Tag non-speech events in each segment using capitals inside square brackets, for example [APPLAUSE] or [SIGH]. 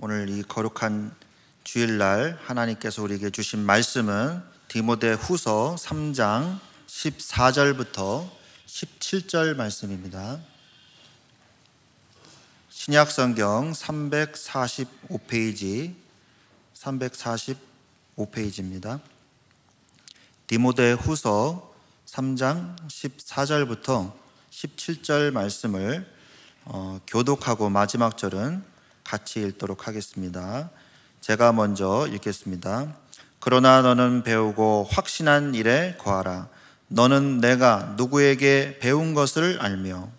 오늘 이 거룩한 주일날 하나님께서 우리에게 주신 말씀은 디모데 후서 3장 14절부터 17절 말씀입니다. 신약 성경 345페이지 345페이지입니다. 디모데 후서 3장 14절부터 17절 말씀을 어, 교독하고 마지막 절은 같이 읽도록 하겠습니다. 제가 먼저 읽겠습니다. 그러나 너는 배우고 확신한 일에 거하라. 너는 내가 누구에게 배운 것을 알며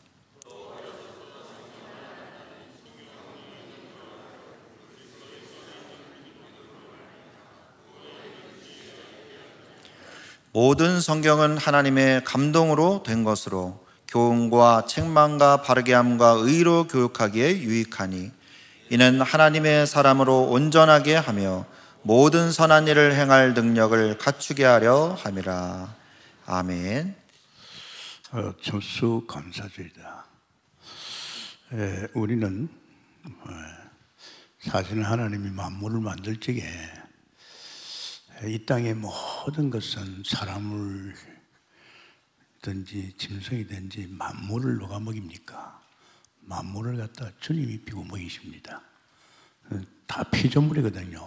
모든 성경은 하나님의 감동으로 된 것으로 교훈과 책망과 바르게 함과 의로 교육하기에 유익하니 이는 하나님의 사람으로 온전하게 하며 모든 선한 일을 행할 능력을 갖추게 하려 함이라. 아멘. 어, 수 감사드리다. 예, 우리는 어, 사실 하나님이 만물을 만들 적에 이 땅의 모든 것은 사람을 든지 짐승이든지 만물을 누가 먹입니까? 만물을 갖다 주님이 피고 먹이십니다. 다 피조물이거든요.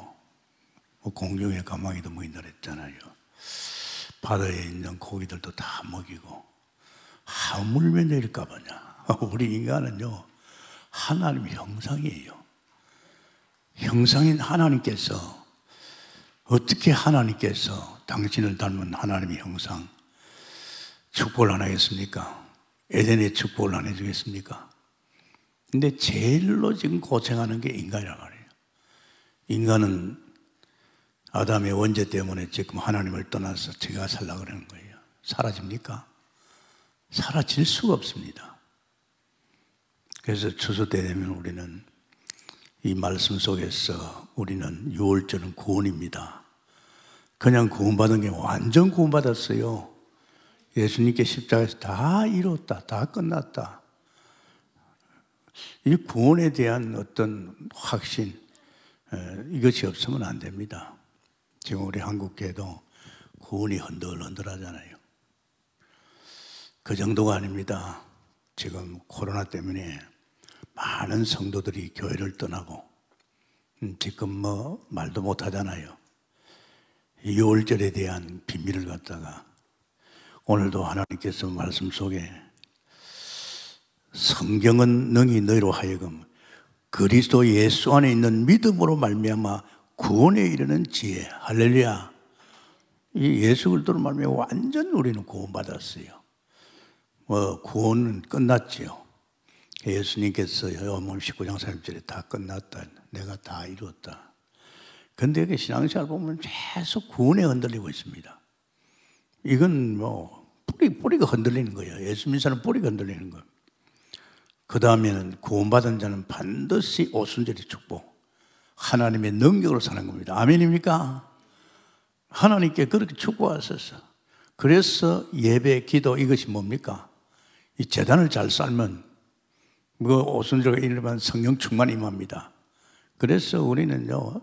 뭐 공중의 가마귀도 먹인다 그랬잖아요. 바다에 있는 고기들도 다 먹이고 하물며 내릴까 봐냐. [LAUGHS] 우리 인간은요. 하나님 형상이에요. 형상인 하나님께서 어떻게 하나님께서 당신을 닮은 하나님의 형상 축복을 안 하겠습니까? 에덴의 축복을 안 해주겠습니까? 근데 제일로 지금 고생하는 게 인간이란 말이에요. 인간은 아담의 원죄 때문에 지금 하나님을 떠나서 제가 살라 고 그러는 거예요. 사라집니까? 사라질 수가 없습니다. 그래서 추수 때 되면 우리는 이 말씀 속에서 우리는 6월절은 구원입니다. 그냥 구원받은 게 완전 구원받았어요. 예수님께 십자가에서 다 이뤘다. 다 끝났다. 이 구원에 대한 어떤 확신 이것이 없으면 안 됩니다. 지금 우리 한국계도 구원이 흔들흔들하잖아요. 그 정도가 아닙니다. 지금 코로나 때문에 많은 성도들이 교회를 떠나고 음, 지금 뭐 말도 못 하잖아요. 6월절에 대한 비밀을 갖다가 오늘도 하나님께서 말씀 속에 성경은 능히 너희로 하여금 그리스도 예수 안에 있는 믿음으로 말미암아 구원에 이르는 지혜 할렐루야 이 예수 그리스도로 말미암아 완전 우리는 구원받았어요 뭐 구원은 끝났지요 예수님께서 요한복 19장 30절에 다 끝났다 내가 다 이루었다 근데 이게 신앙생활 보면 계속 구원에 흔들리고 있습니다 이건 뭐 뿌리, 뿌리가 흔들리는 거예요 예수 믿는 사람 뿌리가 흔들리는 거예요 그 다음에는 구원받은 자는 반드시 오순절의 축복, 하나님의 능력으로 사는 겁니다. 아멘입니까? 하나님께 그렇게 축복하셨어. 그래서 예배, 기도 이것이 뭡니까? 이 재단을 잘 삶은 그 오순절과 일반 성령 충만 임합니다. 그래서 우리는요,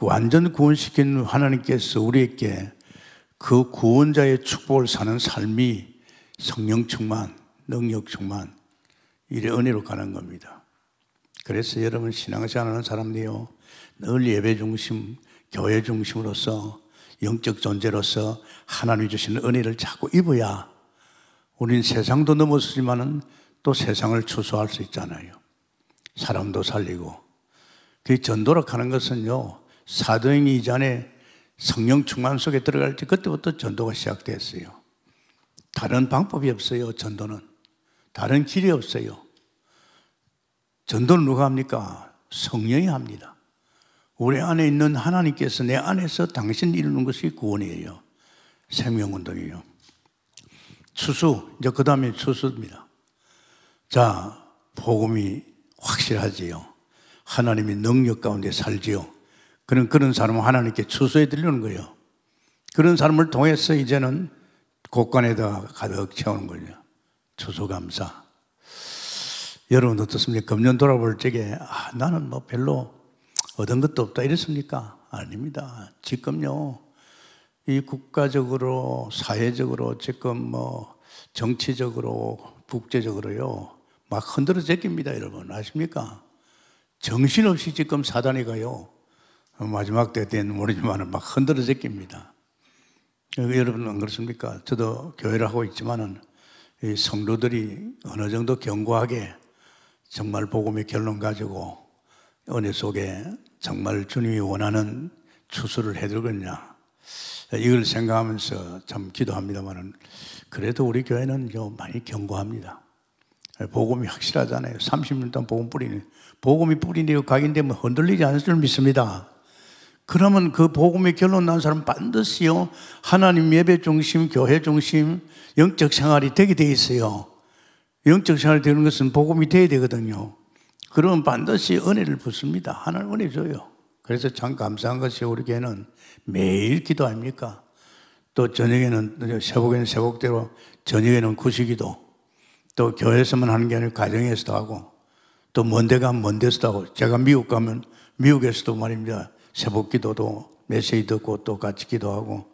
완전 구원시킨 하나님께서 우리에게 그 구원자의 축복을 사는 삶이 성령 충만, 능력 충만, 이의 은혜로 가는 겁니다. 그래서 여러분 신앙생활하는 사람들이요 늘 예배 중심, 교회 중심으로서 영적 존재로서 하나님 주시는 은혜를 자꾸 입어야 우린 세상도 넘어서지만은 또 세상을 추수할 수 있잖아요. 사람도 살리고. 그 전도력 하는 것은요, 사도행 이전에 성령 충만 속에 들어갈 때 그때부터 전도가 시작됐어요. 다른 방법이 없어요, 전도는. 다른 길이 없어요. 전도는 누가 합니까? 성령이 합니다. 우리 안에 있는 하나님께서 내 안에서 당신 이루는 것이 구원이에요. 생명운동이에요. 추수, 이제 그 다음에 추수입니다. 자, 복음이 확실하지요. 하나님이 능력 가운데 살지요. 그런, 그런 사람은 하나님께 추수해 드리는 거예요. 그런 사람을 통해서 이제는 곳간에다 가득 채우는 거죠. 추수감사. 여러분 어떻습니까? 금년 돌아볼 적에 아, 나는 뭐 별로 얻은 것도 없다 이랬습니까? 아닙니다. 지금요 이 국가적으로 사회적으로 지금 뭐 정치적으로 국제적으로요 막 흔들어제깁니다 여러분 아십니까? 정신없이 지금 사단이 가요 마지막 때 때는 모르지만막 흔들어제깁니다. 여러분 안 그렇습니까? 저도 교회를 하고 있지만은 성도들이 어느 정도 견고하게 정말 복음의 결론 가지고 은혜 속에 정말 주님이 원하는 추수를 해주겠냐 이걸 생각하면서 참 기도합니다만은 그래도 우리 교회는 좀 많이 경고합니다. 복음이 확실하잖아요. 30년 동안 복음 뿌리는 복음이 뿌리내고 각인되면 흔들리지 않을 줄 믿습니다. 그러면 그 복음의 결론 난 사람 반드시요 하나님 예배 중심, 교회 중심, 영적 생활이 되게 돼 있어요. 영적 생활 되는 것은 복음이 돼야 되거든요. 그러면 반드시 은혜를 붙습니다. 하나님 은혜 줘요. 그래서 참 감사한 것이 우리 교회는 매일 기도 아니까또 저녁에는, 새벽에는 새벽대로, 저녁에는 구시기도, 또 교회에서만 하는 게 아니라 가정에서도 하고, 또 먼데 가면 먼데서도 하고, 제가 미국 가면 미국에서도 말입니다. 새벽 기도도 메시지 듣고 또 같이 기도하고,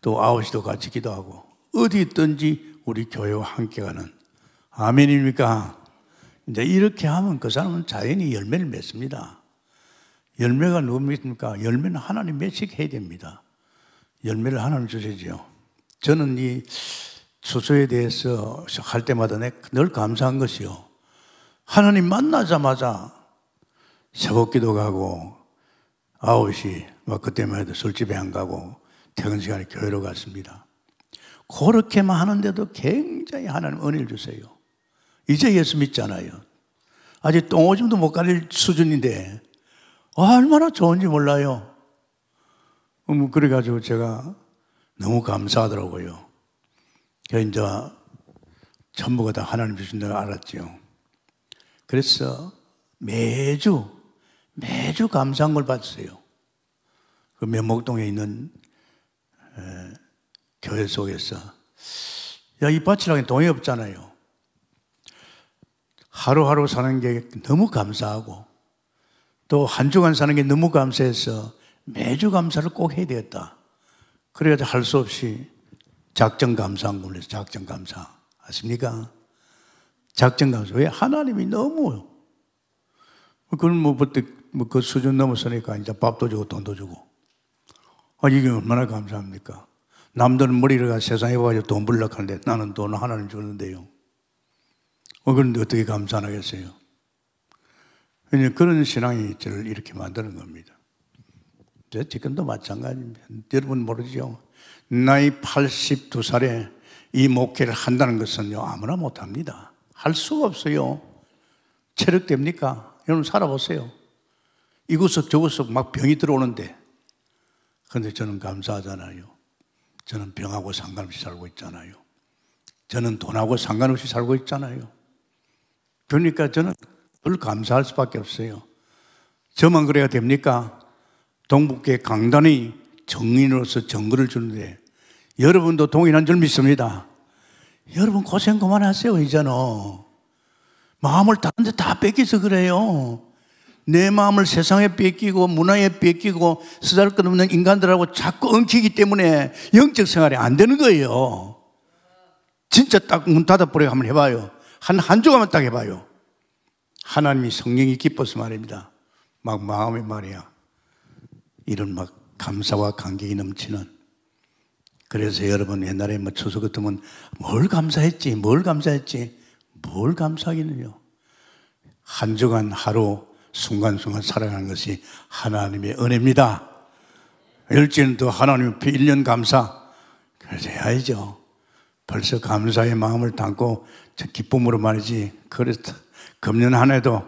또 아홉시도 같이 기도하고, 어디 있든지 우리 교회와 함께 가는 아멘입니까? 이제 이렇게 하면 그 사람은 자연히 열매를 맺습니다. 열매가 누구 맺습니까? 열매는 하나님 맺식해야 됩니다. 열매를 하나님 주시지요. 저는 이 수소에 대해서 할 때마다 늘 감사한 것이요. 하나님 만나자마자 새벽 기도 가고, 9시, 막 그때만 해도 술집에 안 가고, 퇴근 시간에 교회로 갔습니다. 그렇게만 하는데도 굉장히 하나님 은혜를 주세요. 이제 예수 믿잖아요. 아직 똥오줌도 못 가릴 수준인데 얼마나 좋은지 몰라요. 음, 그래가지고 제가 너무 감사하더라고요. 이제 전부가 다 하나님 주신 줄 알았지요. 그래서 매주 매주 감사한 걸 받으세요. 그 면목동에 있는 에, 교회 속에서 야이 밭이랑 동이 없잖아요. 하루하루 사는 게 너무 감사하고 또 한 주간 사는 게 너무 감사해서 매주 감사를 꼭 해야 되겠다. 그래야 할 수 없이 작정 감사한 걸로 해서 작정 감사. 아십니까? 작정 감사. 왜? 하나님이 너무. 뭐 그건 뭐, 뭐, 그 수준 넘어서니까 이제 밥도 주고 돈도 주고. 아, 이게 얼마나 감사합니까? 남들은 머리를 가 세상에 와서 돈 벌려고 하는데 나는 돈을 하나님 주는데요. 어, 그런데 어떻게 감사 하겠어요? 그런 신앙이 저를 이렇게 만드는 겁니다. 지금도 마찬가지입니다. 여러분 모르죠? 나이 82살에 이 목회를 한다는 것은요, 아무나 못합니다. 할 수가 없어요. 체력됩니까? 여러분 살아보세요. 이곳서 저곳서 막 병이 들어오는데. 근데 저는 감사하잖아요. 저는 병하고 상관없이 살고 있잖아요. 저는 돈하고 상관없이 살고 있잖아요. 그러니까 저는 늘 감사할 수밖에 없어요. 저만 그래야 됩니까? 동북계 강단이 정인으로서 정글을 주는데 여러분도 동일한 줄 믿습니다. 여러분 고생 그만하세요, 이제는. 마음을 다른 데 다 뺏겨서 그래요. 내 마음을 세상에 뺏기고 문화에 뺏기고 쓰잘 것 없는 인간들하고 자꾸 엉키기 때문에 영적 생활이 안 되는 거예요. 진짜 딱 문 닫아버려 한번 해봐요. 한, 한조각만딱 해봐요. 하나님이 성령이 기뻐서 말입니다. 막 마음에 말이야. 이런 막 감사와 감격이 넘치는. 그래서 여러분 옛날에 뭐 추석 같으면 뭘 감사했지, 뭘 감사했지, 뭘 감사하기는요. 한 주간 하루 순간순간 살아가는 것이 하나님의 은혜입니다. 열지는또 하나님 앞에 1년 감사. 그래서 해야죠. 벌써 감사의 마음을 담고 기쁨으로 말이지. 그렇다. 금년 한 해도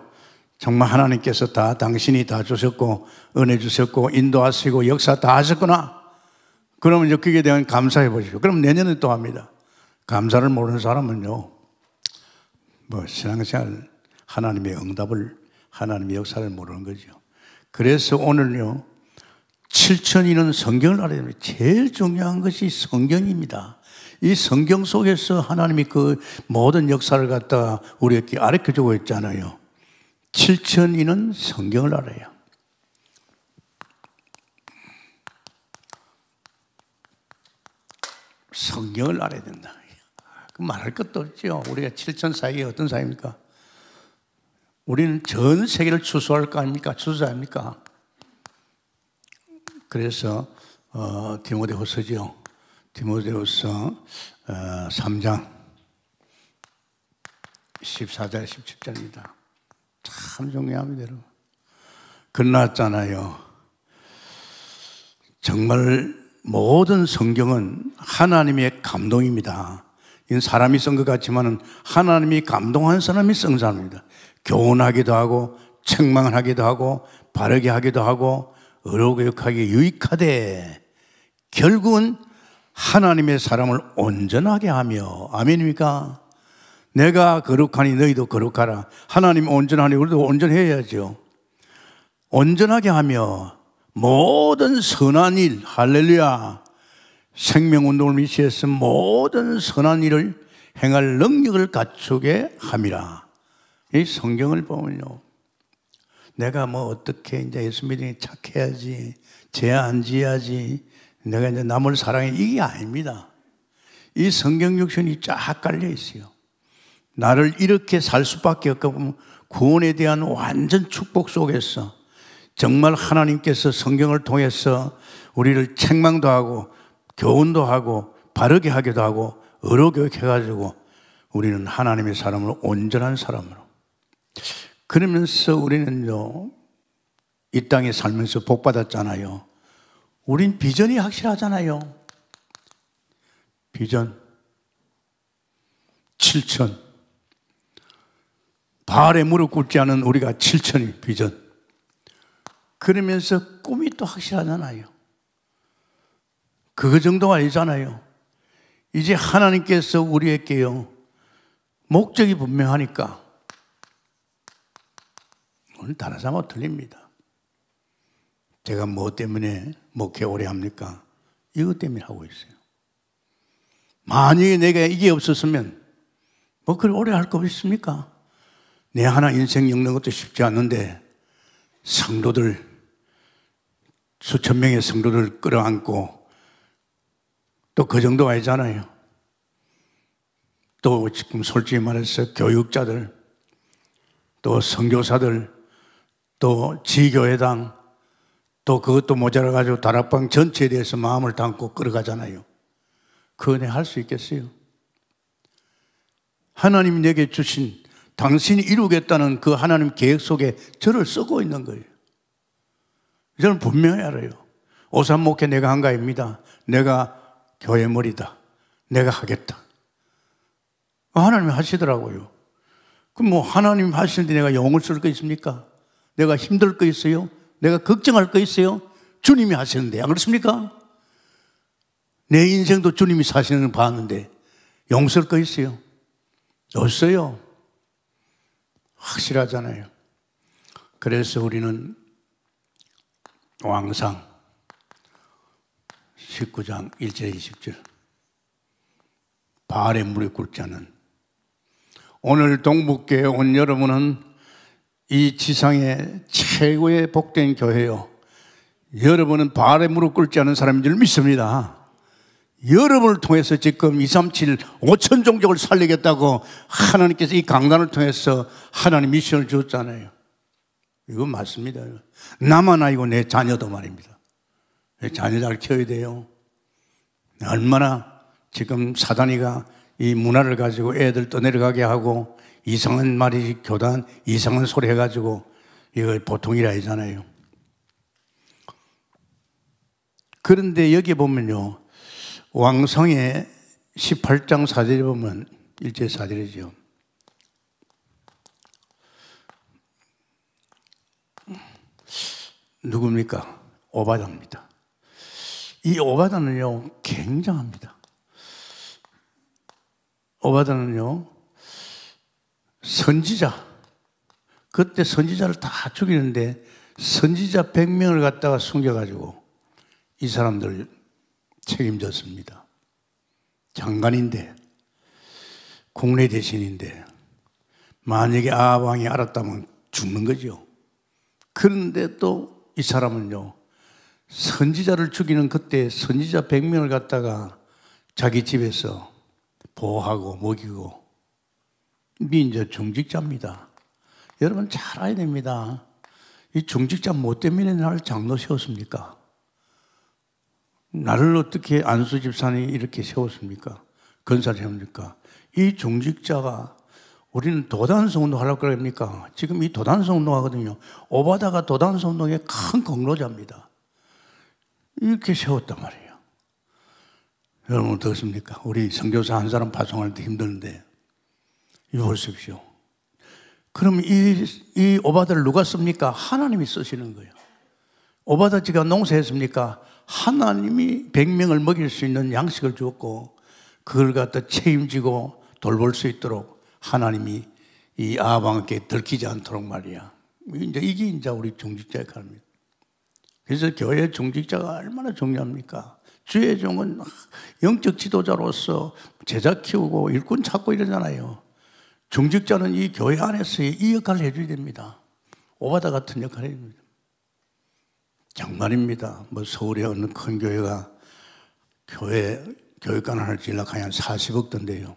정말 하나님께서 다 당신이 다 주셨고 은혜 주셨고 인도하시고 역사 다 하셨구나. 그러면 이제 그에 대한 감사해 보십시오. 그럼 내년에 또 합니다. 감사를 모르는 사람은요. 뭐 신앙생활 하나님의 응답을 하나님의 역사를 모르는 거죠. 그래서 오늘요. 7천이는 성경을 알아야 됩니다. 제일 중요한 것이 성경입니다. 이 성경 속에서 하나님이 그 모든 역사를 갖다 우리에게 가르쳐 주고 있잖아요. 7천인은 성경을 알아요. 성경을 알아야 된다. 그 말할 것도 없죠. 우리가 7천 사이에 어떤 사이입니까? 우리는 전 세계를 추수할 거 아닙니까? 추수자입니까? 그래서 어, 디모데후서죠. 디모데우서 3장 어, 14절 17절입니다. 참 중요합니다, 끝났잖아요. 정말 모든 성경은 하나님의 감동입니다. 이건 사람이 쓴 것같지만 하나님이 감동한 사람이 쓴 사람입니다. 교훈하기도 하고 책망하기도 하고 바르게 하기도 하고 의로교육하기 유익하되 결국은 하나님의 사람을 온전하게 하며 아멘입니까? 내가 거룩하니 너희도 거룩하라. 하나님 온전하니 우리도 온전해야죠. 온전하게 하며 모든 선한 일, 할렐루야. 생명운동을 미치에서 모든 선한 일을 행할 능력을 갖추게 함이라. 이 성경을 보면요. 내가 뭐 어떻게 이제 예수 믿으니 착해야지, 제안 지야지, 내가 이제 남을 사랑해. 이게 아닙니다. 이 성경 육션이 쫙 깔려 있어요. 나를 이렇게 살 수밖에 없고 구원에 대한 완전 축복 속에서 정말 하나님께서 성경을 통해서 우리를 책망도 하고 교훈도 하고 바르게 하기도 하고 의로 교육해가지고 우리는 하나님의 사람으로 온전한 사람으로 그러면서 우리는요 이 땅에 살면서 복 받았잖아요. 우린 비전이 확실하잖아요. 비전. 7천. 바알에 무릎 꿇지 않은 우리가 7천이 비전. 그러면서 꿈이 또 확실하잖아요. 그거 정도가 아니잖아요. 이제 하나님께서 우리에게요, 목적이 분명하니까, 오늘 다른 사람은 틀립니다. 제가 뭐 때문에 목회 뭐 오래 합니까? 이것 때문에 하고 있어요. 만약에 내가 이게 없었으면 목회를 뭐 오래 할거 있습니까? 내 하나 인생 엮는 것도 쉽지 않은데 성도들 수천 명의 성도를 끌어안고 또 그 정도 아니잖아요. 또 지금 솔직히 말해서 교육자들 또 선교사들 또 지교회당 또 그것도 모자라 가지고 다락방 전체에 대해서 마음을 담고 끌어가잖아요. 그 은혜 할수 있겠어요? 하나님 내게 주신 당신이 이루겠다는 그 하나님 계획 속에 저를 쓰고 있는 거예요. 저는 분명히 알아요. 오산 목회 내가 한가입니다. 내가 교회 머리다. 내가 하겠다. 하나님 하시더라고요. 그럼 뭐 하나님 하시는데 내가 영을 쓸 거 있습니까? 내가 힘들 거 있어요? 내가 걱정할 거 있어요? 주님이 하시는데 안 그렇습니까? 내 인생도 주님이 사시는 걸 봤는데 용서할 거 있어요? 없어요. 확실하잖아요. 그래서 우리는 왕상 19장 1절 20절 바알의 무릎 꿇자는 오늘 동북교에 온 여러분은 이 지상의 최고의 복된 교회요. 여러분은 발에 무릎 꿇지 않은 사람인 줄 믿습니다. 여러분을 통해서 지금 237, 5천 종족을 살리겠다고 하나님께서 이 강단을 통해서 하나님 미션을 주었잖아요. 이건 맞습니다. 나만 아니고 내 자녀도 말입니다. 내 자녀 잘 키워야 돼요. 얼마나 지금 사단이가 이 문화를 가지고 애들 떠내려가게 하고 이상한 말이 교단 이상한 소리 해가지고 이걸 보통이라 하잖아요. 그런데 여기 보면요. 왕성의 18장 4절에 보면 일제 4절이죠. 누굽니까? 오바다입니다. 이 오바다는요, 굉장합니다. 오바다는요, 선지자 그때 선지자를 다 죽이는데 선지자 100명을 갖다가 숨겨가지고 이 사람들 책임졌습니다. 장관인데 국내 대신인데 만약에 아왕이 알았다면 죽는 거죠. 그런데 또 이 사람은요 선지자를 죽이는 그때 선지자 100명을 갖다가 자기 집에서 보호하고 먹이고 이제 중직자입니다. 여러분 잘 알아야 됩니다. 이 중직자 뭐 때문에 나를 장로 세웠습니까? 나를 어떻게 안수 집사님 이렇게 세웠습니까? 건사를 세웁니까? 이 중직자가 우리는 도단성운동 하려고 그럽니까? 지금 이 도단성운동 하거든요. 오바다가 도단성운동의 큰 공로자입니다. 이렇게 세웠단 말이에요. 여러분 어떻습니까? 우리 선교사 한 사람 파송할 때 힘드는데 요하십시오. 그럼 이, 이 오바다를 누가 씁니까? 하나님이 쓰시는 거예요. 오바다지가 농사했습니까? 하나님이 100명을 먹일 수 있는 양식을 주었고 그걸 갖다 책임지고 돌볼 수 있도록 하나님이 이 아방께 들키지 않도록 말이야. 이제 이게 이제 우리 중직자의 삶입니다. 그래서 교회 중직자가 얼마나 중요합니까? 주의 종은 영적 지도자로서 제자 키우고 일꾼 찾고 이러잖아요. 정직자는 이 교회 안에서의 이 역할을 해줘야 됩니다. 오바다 같은 역할을 해줍니다. 정말입니다. 뭐 서울에 어느 큰 교회가 교회, 교육관 하나를 질락하니 40억 던데요.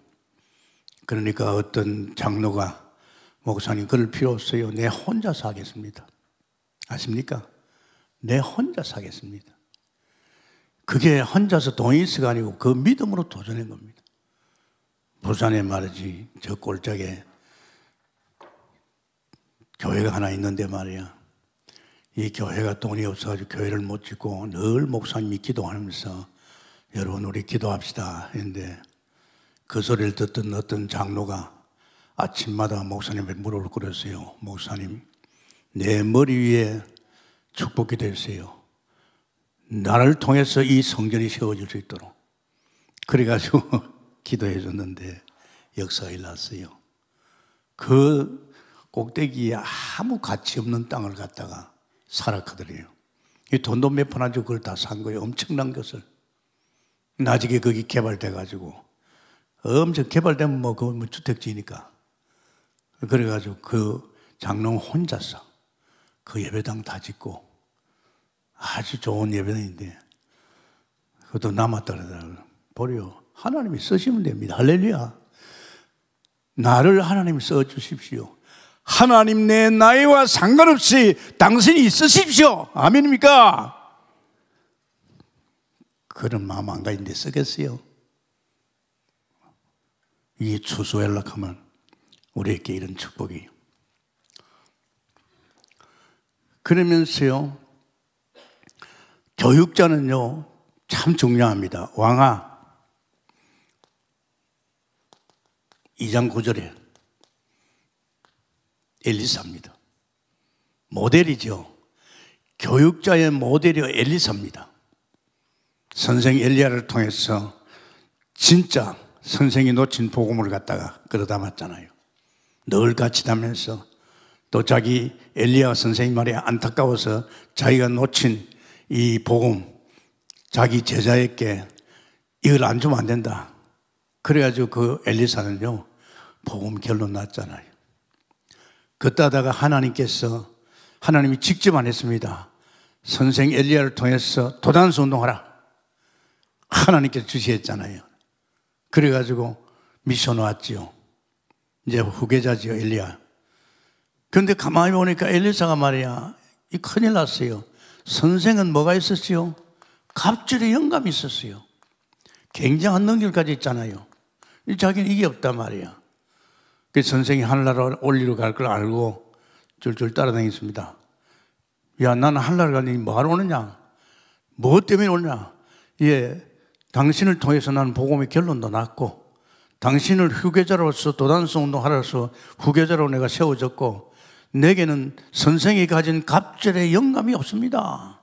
그러니까 어떤 장로가 목사님 그럴 필요 없어요. 내 혼자서 하겠습니다. 아십니까? 내 혼자서 하겠습니다. 그게 혼자서 동의서가 아니고 그 믿음으로 도전한 겁니다. 부산에 말이지 저 골짜기에 교회가 하나 있는데 말이야. 이 교회가 돈이 없어가지고 교회를 못 짓고 늘 목사님이 기도하면서 여러분 우리 기도합시다 했는데 그 소리를 듣던 어떤 장로가 아침마다 목사님께 물을 끓였어요. 목사님, 내 머리 위에 축복이 되세요. 나를 통해서 이 성전이 세워질 수 있도록. 그래가지고 [LAUGHS] 기도해 줬는데 역사가 일났어요. 그 꼭대기에 아무 가치 없는 땅을 갖다가 사라카더래요. 돈도 몇푼안주 그걸 다 산 거예요. 엄청난 것을. 나중에 거기 개발돼가지고 엄청 개발되면 뭐, 그뭐 주택지니까. 그래가지고 그 장롱 혼자서 그 예배당 다 짓고 아주 좋은 예배당인데 그것도 남았더라고요. 다그러버려 하나님이 쓰시면 됩니다. 할렐루야. 나를 하나님이 써 주십시오. 하나님 내 나이와 상관없이 당신이 쓰십시오. 아멘입니까? 그런 마음 안가는데 쓰겠어요? 이 추수연락하면 우리에게 이런 축복이. 그러면서요, 교육자는요, 참 중요합니다. 왕아, 2장 9절에 엘리사입니다. 모델이죠. 교육자의 모델이 엘리사입니다. 선생 엘리야를 통해서 진짜 선생이 놓친 복음을 갖다가 끌어다 맞잖아요. 늘 같이 다면서 또 자기 엘리야 선생님 말에 안타까워서 자기가 놓친 이 복음 자기 제자에게 이걸 안 주면 안 된다. 그래가지고 그 엘리사는요 복음 결론 났잖아요. 그따다가 하나님께서 하나님이 직접 안 했습니다. 선생 엘리야를 통해서 도단수 운동하라. 하나님께서 지시했잖아요. 그래가지고 미션 왔지요. 이제 후계자지요, 엘리야. 근데 가만히 보니까 엘리사가 말이야, 이 큰일 났어요. 선생은 뭐가 있었지요? 갑질의 영감이 있었어요. 굉장한 능력까지 있잖아요. 자기는 이게 없단 말이야. 그 선생이 하늘나라 올리러 갈 걸 알고 줄줄 따라다녔습니다. 야, 나는 하늘나라 가니 뭐하러 오느냐? 뭐 때문에 오냐? 예, 당신을 통해서 나는 복음의 결론도 났고, 당신을 후계자로서 도단성 운동하라서 후계자로 내가 세워졌고, 내게는 선생이 가진 갑절의 영감이 없습니다.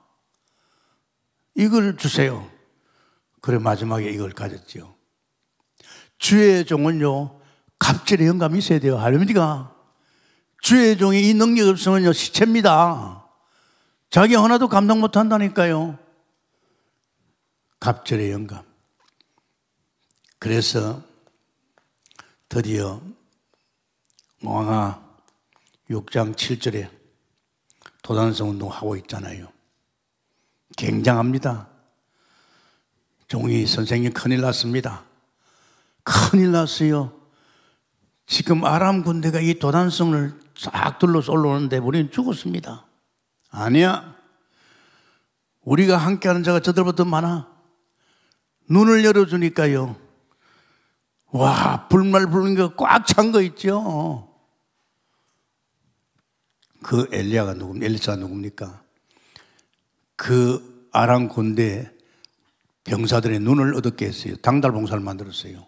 이걸 주세요. 그래, 마지막에 이걸 가졌지요. 주의 종은요, 갑질의 영감이 있어야 돼요. 할렐루가 주의 종이 이 능력이 없으면요, 시체입니다. 자기 하나도 감당 못 한다니까요. 갑절의 영감. 그래서 드디어 왕하 6장 7절에 도단성 운동하고 있잖아요. 굉장합니다. 종이 선생님 큰일 났습니다. 큰일 났어요. 지금 아람 군대가 이 도단성을 싹 둘러서 올라오는데 우리는 죽었습니다. 아니야. 우리가 함께하는 자가 저들보다 많아. 눈을 열어주니까요. 와, 불말 부르는 게 꽉 찬 거 있죠. 그엘리아가 누굽니까? 엘리사 누굽니까? 그 아람 군대 병사들의 눈을 얻었게 했어요. 당달 봉사를 만들었어요.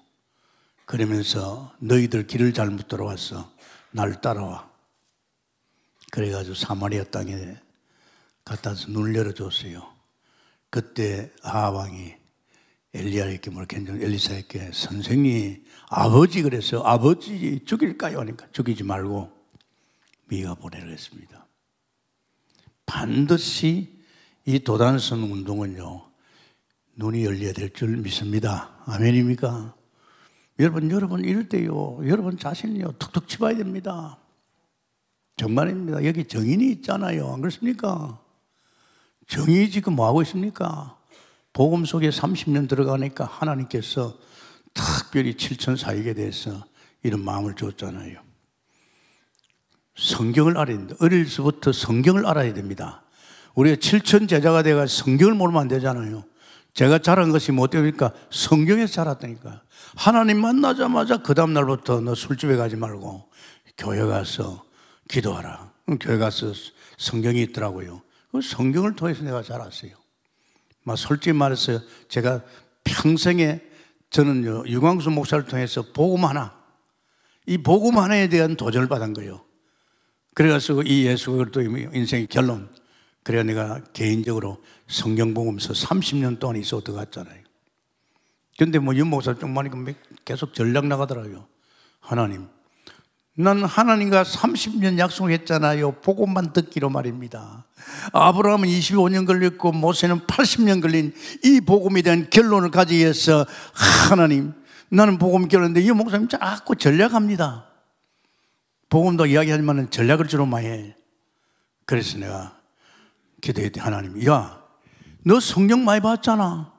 그러면서 너희들 길을 잘못 들어왔어. 날 따라와. 그래가지고 사마리아 땅에 갖다서 눈을 열어줬어요. 그때 하왕이 엘리야에게 물겠는 뭐 엘리사에게 선생님 아버지 그래서 아버지 죽일까요? 하니까 죽이지 말고 미가 보내려 했습니다. 반드시 이 도단선 운동은요 눈이 열려야 될 줄 믿습니다. 아멘입니까? 여러분, 여러분 이럴 때요. 여러분 자신이요. 툭툭 치봐야 됩니다. 정말입니다. 여기 정인이 있잖아요. 안 그렇습니까? 정인이 지금 뭐하고 있습니까? 복음 속에 30년 들어가니까 하나님께서 특별히 7천 사역에 대해서 이런 마음을 줬잖아요. 성경을 알아야 됩니다. 어릴 때부터 성경을 알아야 됩니다. 우리가 7천 제자가 돼가 성경을 모르면 안 되잖아요. 제가 자란 것이 뭐 때문입니까? 성경에서 자랐다니까. 하나님 만나자마자 그 다음날부터 너 술집에 가지 말고 교회 가서 기도하라. 교회 가서 성경이 있더라고요. 그 성경을 통해서 내가 자랐어요. 막 솔직히 말해서 제가 평생에 저는 유광수 목사를 통해서 복음 하나, 이 복음 하나에 대한 도전을 받은 거예요. 그래가지고 이 예수를 또 인생의 결론, 그래야 내가 개인적으로 성경복음서 30년 동안 있어도 갔잖아요. 근데 뭐 윤목사 좀많이 그 계속 전략 나가더라고요. 하나님. 난 하나님과 30년 약속을 했잖아요. 복음만 듣기로 말입니다. 아브라함은 25년 걸렸고 모세는 80년 걸린 이 복음에 대한 결론을 가지기 위해서 하나님 나는 복음 결론인데 이 목사님 자꾸 전략합니다. 복음도 이야기하지만 전략을 주로 많이 해. 그래서 내가 기도했 대 하나님, 야, 너 성경 많이 봤잖아.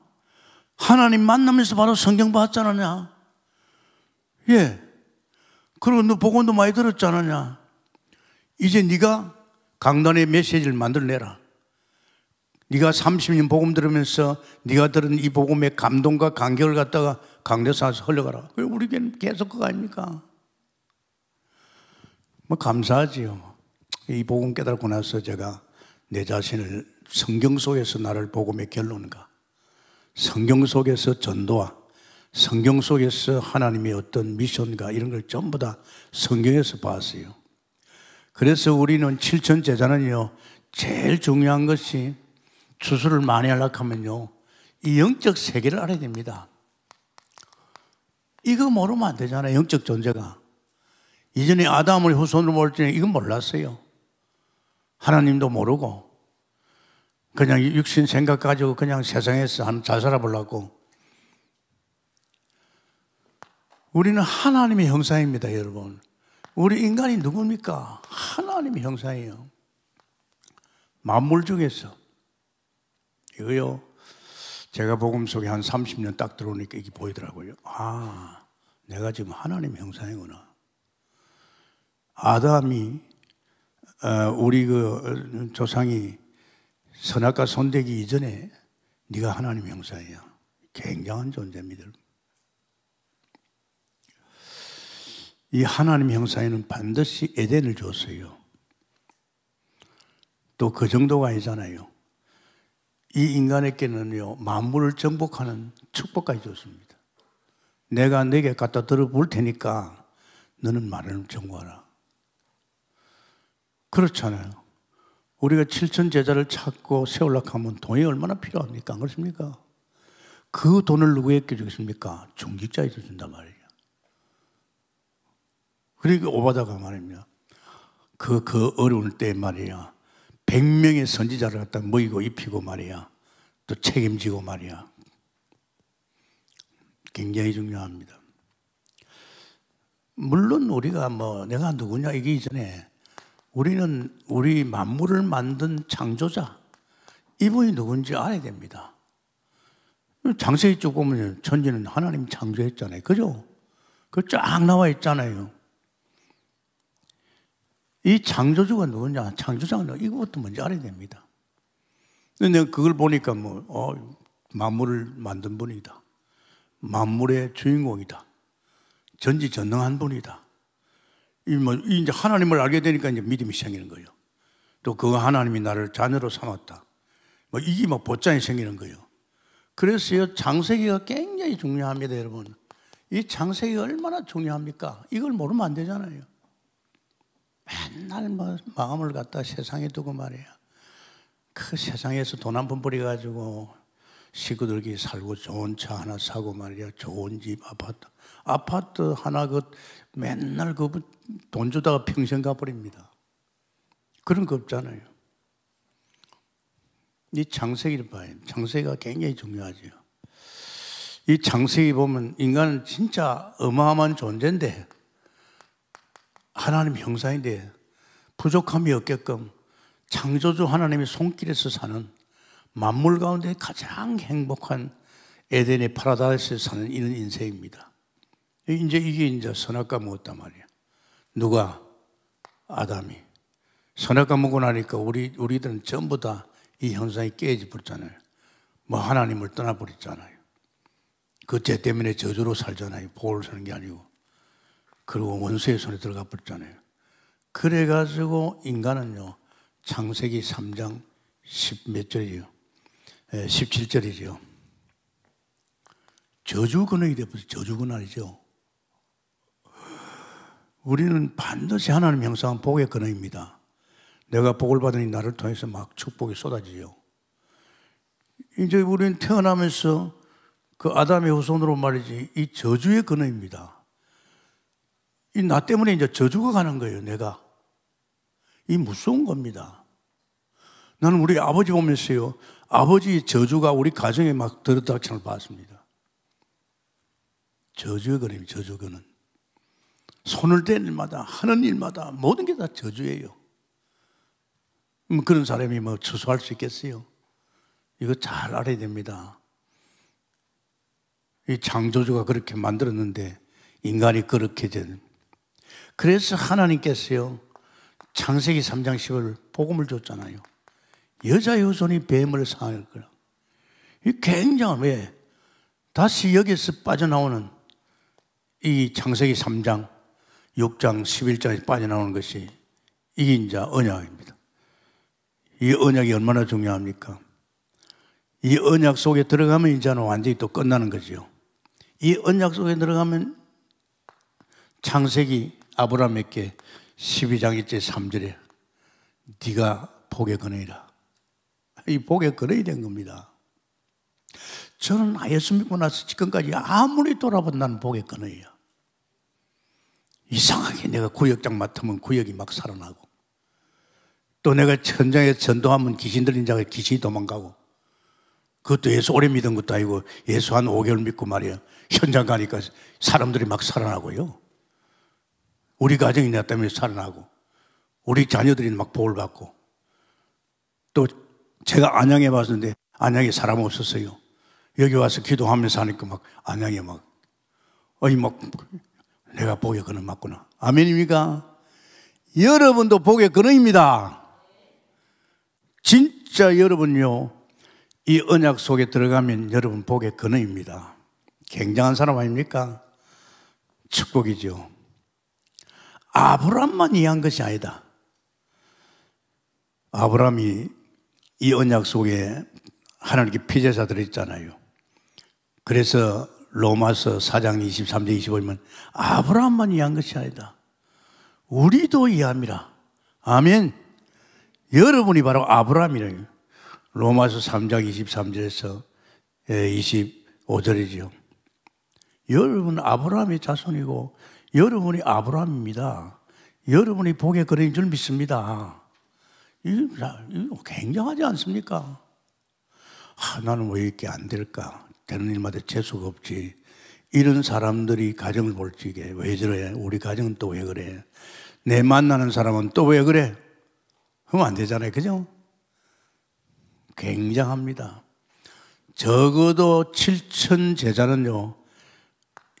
하나님 만나면서 바로 성경 봤잖아냐? 예. 그리고 너 복원도 많이 들었잖아냐? 이제 네가 강단의 메시지를 만들어내라. 네가 30년 복음 들으면서 네가 들은 이 복음의 감동과 간격을 갖다가 강대사에서 흘러가라. 왜 우리에게는 계속 그거 아닙니까? 뭐 감사하지요. 이 복음 깨달고 나서 제가 내 자신을 성경 속에서 나를 복음의 결론과 성경 속에서 전도와 성경 속에서 하나님의 어떤 미션과 이런 걸 전부 다 성경에서 봤어요. 그래서 우리는 7천 제자는요, 제일 중요한 것이 주술을 많이 하려 하면요, 이 영적 세계를 알아야 됩니다. 이거 모르면 안 되잖아요, 영적 존재가. 이전에 아담을 후손으로 볼 때는 이건 몰랐어요. 하나님도 모르고 그냥 육신 생각 가지고 그냥 세상에서 잘 살아보려고 우리는 하나님의 형상입니다, 여러분. 우리 인간이 누굽니까? 하나님의 형상이에요. 만물 중에서. 이거요. 제가 복음 속에 한 30년 딱 들어오니까 이게 보이더라고요. 아, 내가 지금 하나님 형상이구나. 아담이 어, 우리 그 조상이 선악과 손대기 이전에 네가 하나님 형상이야 굉장한 존재입니다. 이 하나님 형상에는 반드시 에덴을 줬어요. 또 그 정도가 아니잖아요. 이 인간에게는요, 만물을 정복하는 축복까지 줬습니다. 내가 네게 갖다 들어볼 테니까 너는 말을 정복하라. 그렇잖아요. 우리가 칠천 제자를 찾고 세우려고 하면 돈이 얼마나 필요합니까? 안 그렇습니까? 그 돈을 누구에게 주겠습니까? 중직자에게 준단 말이에요. 그리고 그러니까 오바다가 말입니다. 그, 그 어려운 때 말이야. 1명의 선지자를 갖다 먹이고 입히고 말이야. 또 책임지고 말이야. 굉장히 중요합니다. 물론 우리가 뭐 내가 누구냐 이기 이전에 우리는 우리 만물을 만든 창조자 이분이 누군지 알아야 됩니다. 장세기 쪽 보면 천지는 하나님 창조했잖아요. 그죠? 그 쫙 나와 있잖아요. 이 창조주가 누군지, 창조자가 누군지, 이것부터 먼저 알아야 됩니다. 근데 그걸 보니까 뭐, 어, 만물을 만든 분이다. 만물의 주인공이다. 전지전능한 분이다. 뭐 이제 하나님을 알게 되니까 이제 믿음이 생기는 거예요. 또 그 하나님이 나를 자녀로 삼았다. 뭐 이게 뭐 보장이 생기는 거예요. 그래서요 장세기가 굉장히 중요합니다, 여러분. 이 장세기 얼마나 중요합니까? 이걸 모르면 안 되잖아요. 맨날 뭐 마음을 갖다 세상에 두고 말이야. 그 세상에서 돈한푼 벌이 가지고 식구들끼리 살고 좋은 차 하나 사고 말이야 좋은 집 아파트 아파트 하나 그 맨날 그 돈 주다가 평생 가버립니다. 그런 거 없잖아요. 이 창세기를 봐요. 창세기가 굉장히 중요하죠. 이 창세기 보면 인간은 진짜 어마어마한 존재인데 하나님 형상인데 부족함이 없게끔 창조주 하나님의 손길에서 사는 만물 가운데 가장 행복한 에덴의 파라다이스에 사는 이런 인생입니다. 이제 이게 이제 선악과 먹었단 말이야. 누가? 아담이. 선악과 먹고 나니까 우리, 우리들은 전부 다 이 현상이 깨져버렸잖아요. 뭐 하나님을 떠나버렸잖아요. 그 죄 때문에 저주로 살잖아요. 복을 사는 게 아니고. 그리고 원수의 손에 들어가 버렸잖아요. 그래가지고 인간은요, 창세기 3장 10몇 절이요. 17절이죠. 예, 저주근원이 되어저주근이죠 우리는 반드시 하나님 형상은 복의 근원입니다. 내가 복을 받으니 나를 통해서 막 축복이 쏟아지죠. 이제 우리는 태어나면서 그 아담의 후손으로 말이지 이 저주의 근원입니다. 이 나 때문에 이제 저주가 가는 거예요, 내가. 이 무서운 겁니다. 나는 우리 아버지 보면서요, 아버지 저주가 우리 가정에 막들었다치는걸 봤습니다. 저주의 그림 저주의 는 손을 댄 일마다 하는 일마다 모든 게 다 저주예요. 음, 그런 사람이 뭐 추수할 수 있겠어요? 이거 잘 알아야 됩니다. 이 창조주가 그렇게 만들었는데 인간이 그렇게 된. 그래서 하나님께서요 창세기 3장 10을 복음을 줬잖아요. 여자 후손이 뱀을 상할 거라. 이 굉장한 왜 다시 여기서 빠져나오는 이 창세기 3장, 6장, 11장에 빠져나오는 것이 이게 이제 언약입니다. 이 언약이 얼마나 중요합니까? 이 언약 속에 들어가면 이제는 완전히 또 끝나는 거지이 언약 속에 들어가면 창세기 아브라함에게 12장일째 3절에 네가 복의 근원이라. 이 복에 걸어야 된 겁니다. 저는 예수 믿고 나서 지금까지 아무리 돌아본 나는 복에 끊어요. 이상하게 내가 구역장 맡으면 구역이 막 살아나고 또 내가 현장에 전도하면 귀신 들린 자가 귀신이 도망가고 그것도 예수 오래 믿은 것도 아니고 예수 한 5개월 믿고 말이야. 현장 가니까 사람들이 막 살아나고요. 우리 가정이 나 때문에 살아나고 우리 자녀들이 막 복을 받고 또 제가 안양에 왔는데 안양에 사람 없었어요. 여기 와서 기도하면서 하니까 막 안양에 막 어이 막 내가 복의 근원 맞구나. 아멘입니까? 여러분도 복의 근원입니다. 진짜 여러분요 이 언약 속에 들어가면 여러분 복의 근원입니다. 굉장한 사람 아닙니까? 축복이죠. 아브라함만 이해한 것이 아니다. 아브라함이 이 언약 속에 하나님께 피제자들이 있잖아요. 그래서 로마서 4장 23절 2 5절면 아브라함만 이한 것이 아니다. 우리도 이합니다. 아멘. 여러분이 바로 아브라함이래요. 로마서 3장 23절에서 25절이죠. 여러분 아브라함의 자손이고 여러분이 아브라함입니다. 여러분이 복에 걸린 줄 믿습니다. 이거 굉장하지 않습니까? 아, 나는 왜 이렇게 안 될까? 되는 일마다 재수가 없지. 이런 사람들이 가정을 볼지에왜 저래? 우리 가정은 또 왜 그래? 내 만나는 사람은 또 왜 그래? 하면 안 되잖아요. 그죠? 굉장합니다. 적어도 7천 제자는요,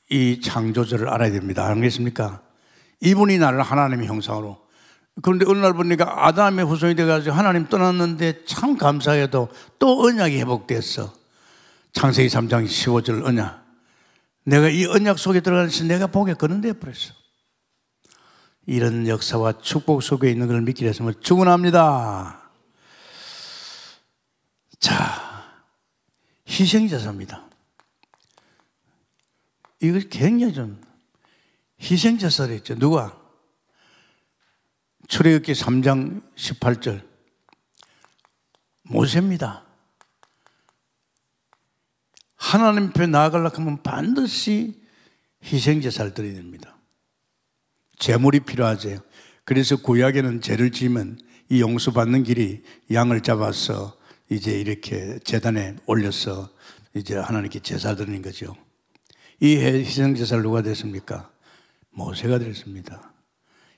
이 창조자를 알아야 됩니다. 알겠습니까? 이분이 나를 하나님의 형상으로 그런데 어느 날 보니까 아담의 후손이 돼가지고 하나님 떠났는데 참 감사해도 또 언약이 회복됐어. 창세기 3장 15절 언약. 내가 이 언약 속에 들어가서 내가 보게 거는데 버렸어. 이런 역사와 축복 속에 있는 걸 믿기 위해서 축원합니다. 자, 희생자사입니다 이거 굉장히 좀희생자사를 했죠. 누가? 출애굽기 3장 18절 모세입니다. 하나님 앞에 나아가려고 하면 반드시 희생제사를 드려야 됩니다. 재물이 필요하죠. 그래서 구약에는 죄를 지으면 이 용서받는 길이 양을 잡아서 이제 이렇게 재단에 올려서 이제 하나님께 제사 드리는 거죠. 이 희생제사를 누가 드습니까 모세가 드습니다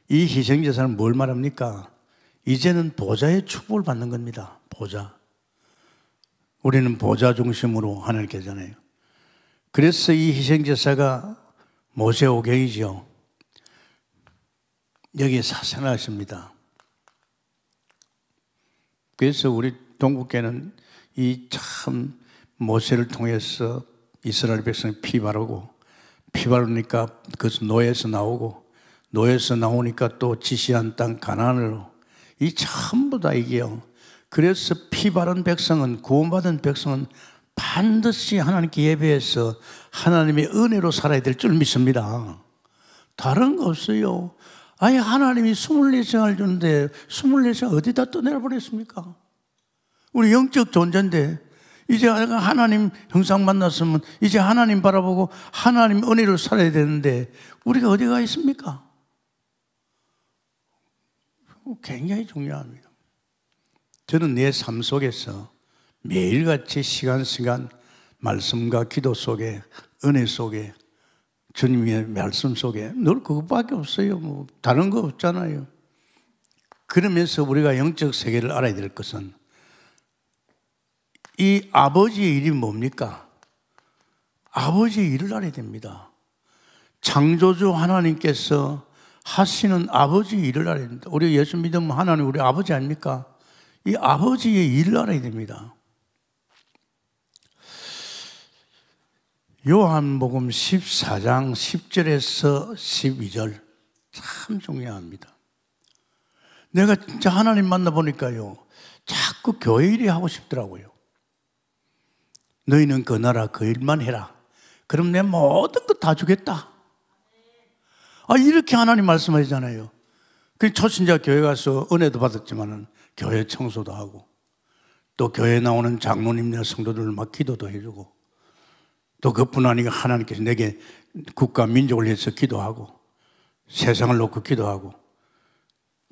이 희생제사는 뭘 말합니까? 이제는 보좌의 축복을 받는 겁니다. 보좌. 우리는 보좌 중심으로 하나님잖아요 그래서 이 희생제사가 모세오경이죠. 여기 사생하십니다. 그래서 우리 동국계는 이 참 모세를 통해서 이스라엘 백성이 피 바르고 피 바르니까 그것은 노예에서 나오고 노예에서 나오니까 또 지시한 땅 가난으로 이 전부 다 이게요. 그래서 피바른 백성은 구원받은 백성은 반드시 하나님께 예배해서 하나님의 은혜로 살아야 될 줄 믿습니다. 다른 거 없어요. 아니 하나님이 24시간을 주는데 24시간 어디다 떠내려 보냈습니까? 우리 영적 존재인데 이제 하나님 형상 만났으면 이제 하나님 바라보고 하나님 은혜로 살아야 되는데 우리가 어디가 있습니까? 어, 굉장히 중요합니다. 저는 내 삶 속에서 매일같이 시간시간 말씀과 기도 속에 은혜 속에 주님의 말씀 속에 늘 그것밖에 없어요. 뭐 다른 거 없잖아요. 그러면서 우리가 영적 세계를 알아야 될 것은 이 아버지의 일이 뭡니까? 아버지의 일을 알아야 됩니다. 창조주 하나님께서 하시는 아버지 일을 알아야 됩니다. 우리 예수 믿으면 하나님 우리 아버지 아닙니까? 이 아버지의 일을 알아야 됩니다. 요한복음 14장 10절에서 12절 참 중요합니다. 내가 진짜 하나님 만나보니까요. 자꾸 교회 일이 하고 싶더라고요. 너희는 그 나라 그 일만 해라. 그럼 내 모든 것 다 주겠다. 아, 이렇게 하나님 말씀하시잖아요. 그 초신자 교회 가서 은혜도 받았지만은 교회 청소도 하고 또 교회 나오는 장로님이나 성도들 막 기도도 해주고 또 그뿐 아니고 하나님께서 내게 국가 민족을 위해서 기도하고 세상을 놓고 기도하고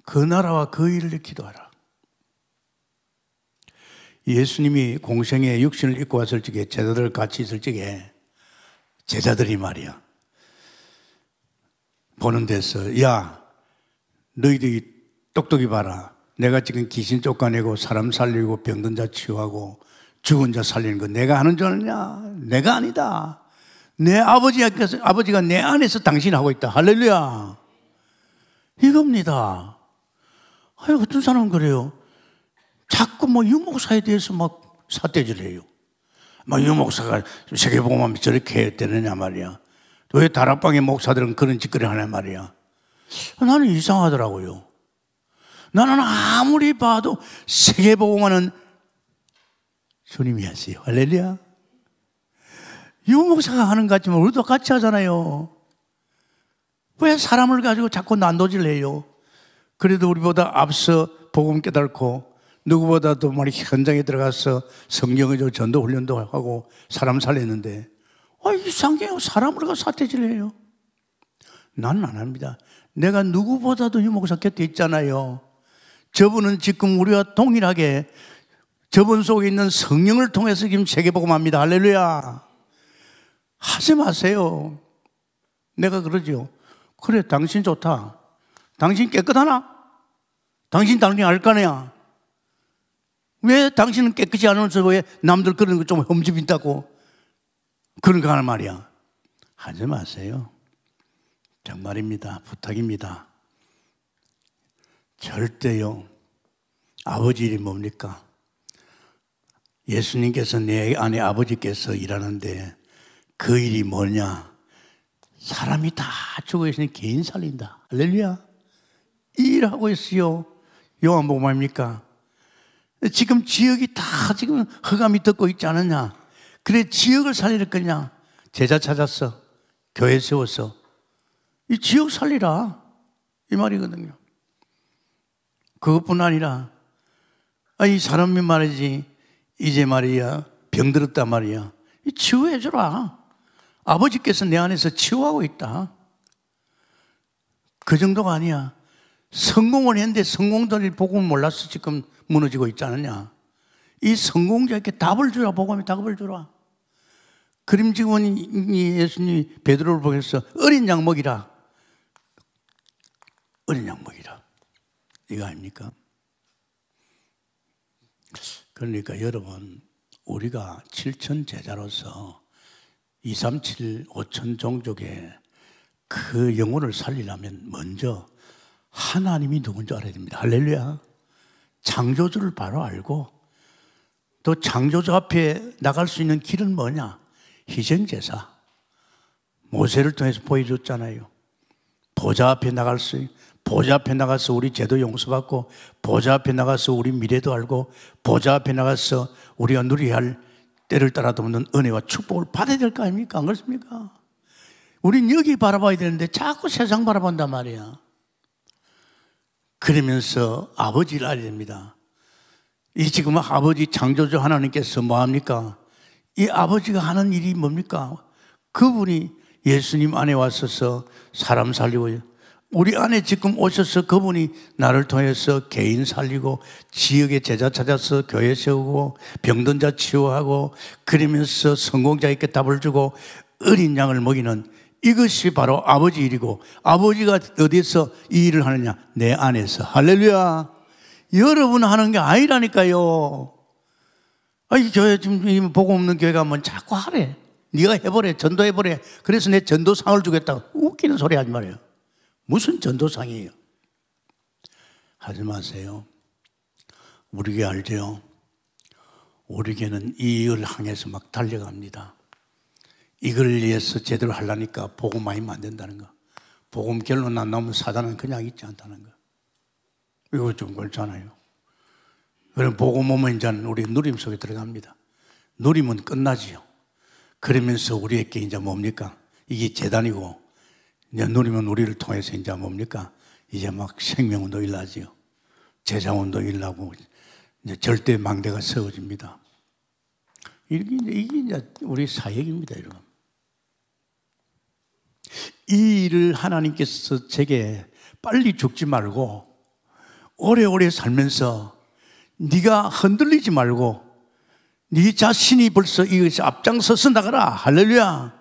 그 나라와 그 일을 기도하라. 예수님이 공생에 육신을 입고 왔을 적에 제자들 같이 있을 적에 제자들이 말이야. 보는 데서 야 너희들이 똑똑히 봐라. 내가 지금 귀신 쫓아내고 사람 살리고 병든 자 치유하고 죽은 자 살리는 거 내가 하는 줄 아느냐? 내가 아니다. 내 아버지께서, 아버지가 내 안에서 당신 하고 있다. 할렐루야. 이겁니다. 아유, 어떤 사람은 그래요. 자꾸 뭐 유목사에 대해서 막 사대질 해요. 막 뭐 유목사가 세계보고만 저렇게 되느냐 말이야. 왜 다락방의 목사들은 그런 짓거리 하냐 말이야. 나는 이상하더라고요. 나는 아무리 봐도 세계보고만은 주님이하세요 할렐루야. 유목사가 하는 것 같지만 우리도 같이 하잖아요. 왜 사람을 가지고 자꾸 난도질 해요? 그래도 우리보다 앞서 복음 깨달고 누구보다도 많이 현장에 들어가서 성경을 전도 훈련도 하고 사람 살리는데 아, 이상해요. 사람으로 가 사태질 해요. 나는 안 합니다. 내가 누구보다도 유목사 곁에 잖아요 저분은 지금 우리와 동일하게 저분 속에 있는 성령을 통해서 지금 세계복음합니다. 할렐루야. 하지 마세요. 내가 그러지 그래, 당신 좋다. 당신 깨끗하나? 당신 당연히 알까네야. 왜 당신은 깨끗이 안 하면서 왜 남들 그런 거좀 흠집 있다고? 그러니까 하는 말이야. 하지 마세요. 정말입니다. 부탁입니다. 절대요. 아버지 일이 뭡니까? 예수님께서 내 안에 아버지께서 일하는데 그 일이 뭐냐? 사람이 다 죽어 있으니 개인 살린다. 할렐루야. 일하고 있어요. 요한복음 아닙니까? 지금 지역이 다 지금 허감이 듣고 있지 않느냐? 그래 지역을 살릴 거냐? 제자 찾았어. 교회 세웠어. 이 지역 살리라. 이 말이거든요. 그것뿐 아니라 아, 이 사람이 말이지 이제 말이야 병 들었단 말이야. 치유해 주라. 아버지께서 내 안에서 치유하고 있다. 그 정도가 아니야. 성공을 했는데 성공자들 복음을 몰라서 지금 무너지고 있지 않느냐. 이 성공자에게 답을 주라, 복음에 답을 주라. 그림직원이 예수님이 베드로를 보면서 어린 양 먹이라. 어린 양 먹이라. 이거 아닙니까? 그러니까 여러분 우리가 7천 제자로서 2, 3, 7, 5천 종족의 그 영혼을 살리려면 먼저 하나님이 누군지 알아야 됩니다. 할렐루야. 창조주를 바로 알고 또 창조주 앞에 나갈 수 있는 길은 뭐냐? 희생제사. 모세를 통해서 보여줬잖아요. 보좌 앞에 나갈 수 보좌 앞에 나가서 우리 죄도 용서받고 보좌 앞에 나가서 우리 미래도 알고 보좌 앞에 나가서 우리가 누려야 할 때를 따라도 는 은혜와 축복을 받아야 될 거 아닙니까? 안 그렇습니까? 우린 여기 바라봐야 되는데 자꾸 세상 바라본단 말이야. 그러면서 아버지를 알아 됩니다. 이 지금 아버지 창조주 하나님께서 뭐합니까? 이 아버지가 하는 일이 뭡니까? 그분이 예수님 안에 왔어서 사람 살리고 우리 안에 지금 오셔서 그분이 나를 통해서 개인 살리고 지역의 제자 찾아서 교회 세우고 병든 자 치유하고 그러면서 성공자에게 답을 주고 어린 양을 먹이는 이것이 바로 아버지 일이고 아버지가 어디서 이 일을 하느냐 내 안에서 할렐루야 여러분 하는 게 아니라니까요 아니 교회 지금 보고 없는 교회가 뭐 자꾸 하래. 네가 해보래 전도해보래. 그래서 내 전도상을 주겠다. 고 웃기는 소리 하지 말아요. 무슨 전도상이에요? 하지 마세요. 우리 게 알죠? 우리 게는 이익을 향해서 막 달려갑니다. 이걸 위해서 제대로 하려니까 복음 아이면안 된다는 거. 복음 결론 안 나오면 사단은 그냥 있지 않다는 거. 이거 좀 그렇잖아요. 그럼 면 복음 오면 이제 우리 누림 속에 들어갑니다. 누림은 끝나지요. 그러면서 우리에게 이제 뭡니까? 이게 재단이고, 이제 누림은 우리를 통해서 이제 뭡니까? 이제 막 생명운도 일나지요. 재장운도 일나고, 이제 절대 망대가 세워집니다. 이게, 이게 이제 우리 사역입니다, 여러분. 이 일을 하나님께서 제게 빨리 죽지 말고, 오래오래 살면서 네가 흔들리지 말고 네 자신이 벌써 이것이 앞장서서 나가라. 할렐루야.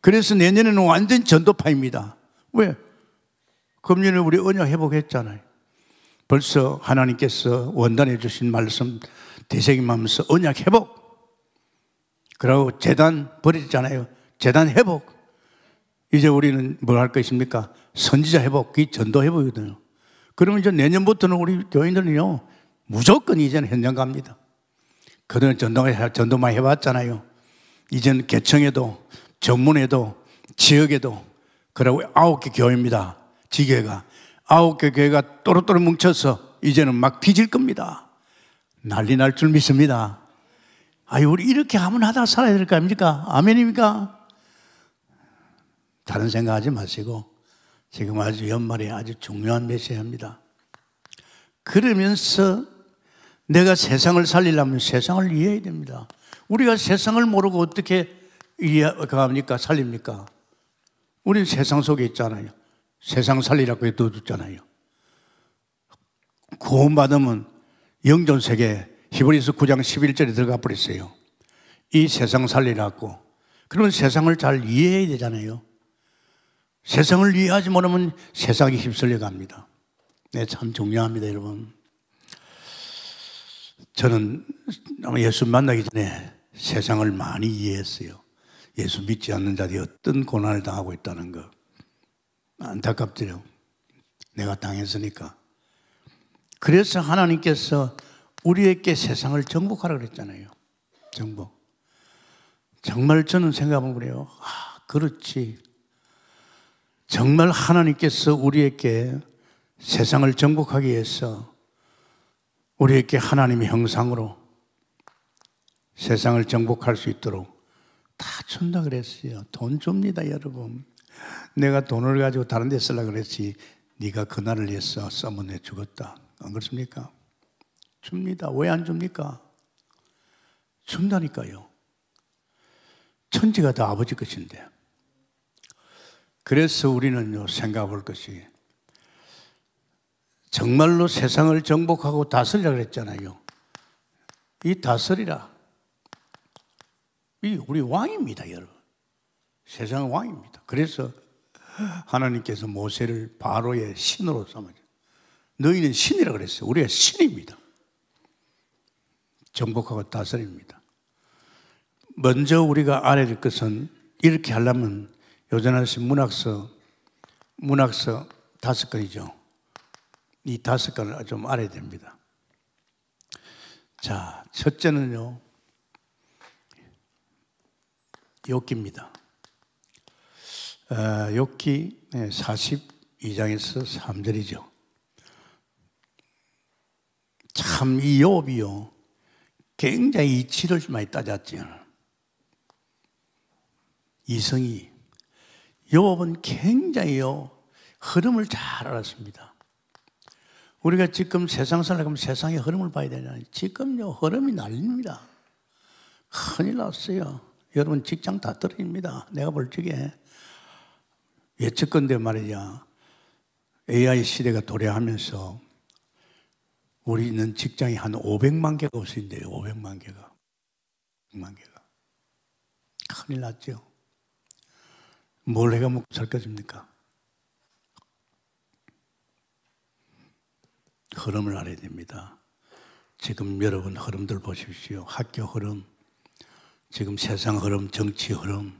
그래서 내년에는 완전 전도파입니다. 왜? 금년에 우리 언약 회복했잖아요. 벌써 하나님께서 원단해 주신 말씀 되새김하면서 언약 회복. 그리고 재단 버리잖아요. 재단 회복. 이제 우리는 뭘 할 것입니까? 선지자 회복, 이 전도 회복이거든요. 그러면 이제 내년부터는 우리 교인들은요, 무조건 이제는 현장 갑니다. 그동안 전도만, 전도만 해봤잖아요. 이젠 개청에도, 전문에도, 지역에도, 그러고 아홉 개 교회입니다. 지교회가. 아홉 개 교회가 또로또로 뭉쳐서 이제는 막 뒤질 겁니다. 난리 날 줄 믿습니다. 아유, 우리 이렇게 하면 하다 살아야 될 거 아닙니까? 아멘입니까? 다른 생각하지 마시고, 지금 아주 연말에 아주 중요한 메시지입니다. 그러면서 내가 세상을 살리려면 세상을 이해해야 됩니다. 우리가 세상을 모르고 어떻게 이해합니까? 살립니까? 우리 세상 속에 있잖아요. 세상 살리라고 해뒀잖아요. 구원받으면 영전 세계 히브리서 9장 11절에 들어가 버렸어요. 이 세상 살리라고. 그러면 세상을 잘 이해해야 되잖아요. 세상을 이해하지 못하면 세상이 휩쓸려 갑니다. 네, 참 중요합니다, 여러분. 저는 아마 예수 만나기 전에 세상을 많이 이해했어요. 예수 믿지 않는 자들이 어떤 고난을 당하고 있다는 거. 안타깝죠 내가 당했으니까. 그래서 하나님께서 우리에게 세상을 정복하라 그랬잖아요. 정복. 정말 저는 생각하면 그래요. 아, 그렇지. 정말 하나님께서 우리에게 세상을 정복하기 위해서 우리에게 하나님의 형상으로 세상을 정복할 수 있도록 다 준다 그랬어요. 돈 줍니다, 여러분. 내가 돈을 가지고 다른 데 쓰려고 그랬지. 네가 그날을 위해서 써문에 죽었다. 안 그렇습니까? 줍니다. 왜 안 줍니까? 준다니까요. 천지가 다 아버지 것인데. 그래서 우리는요, 생각해볼 것이 정말로 세상을 정복하고 다스리라 그랬잖아요. 이 다스리라. 이 우리 왕입니다, 여러분. 세상 왕입니다. 그래서 하나님께서 모세를 바로의 신으로 삼아 너희는 신이라 그랬어요. 우리가 신입니다. 정복하고 다스립니다. 먼저 우리가 알아야 될 것은 이렇게 하려면 요전하신 문학서, 문학서 다섯 건이죠. 이 다섯 가를 좀 알아야 됩니다. 자, 첫째는요, 욕기입니다. 어, 욕기 42장에서 3절이죠. 참이 욕이요, 굉장히 이치를 많이 따졌지 이성이. 욕은 굉장히요, 흐름을 잘 알았습니다. 우리가 지금 세상 살아가면 세상의 흐름을 봐야 되잖아요. 지금요, 흐름이 난립니다. 큰일 났어요. 여러분 직장 다 떨어집니다. 내가 볼 적에 예측건데 말이야. AI 시대가 도래하면서 우리는 직장이 한 500만 개가 없어진대요. 500만 개가. 100만 개가. 큰일 났죠. 뭘 해가 먹고 뭐 살 것입니까? 흐름을 알아야 됩니다. 지금 여러분 흐름들 보십시오. 학교 흐름, 지금 세상 흐름, 정치 흐름,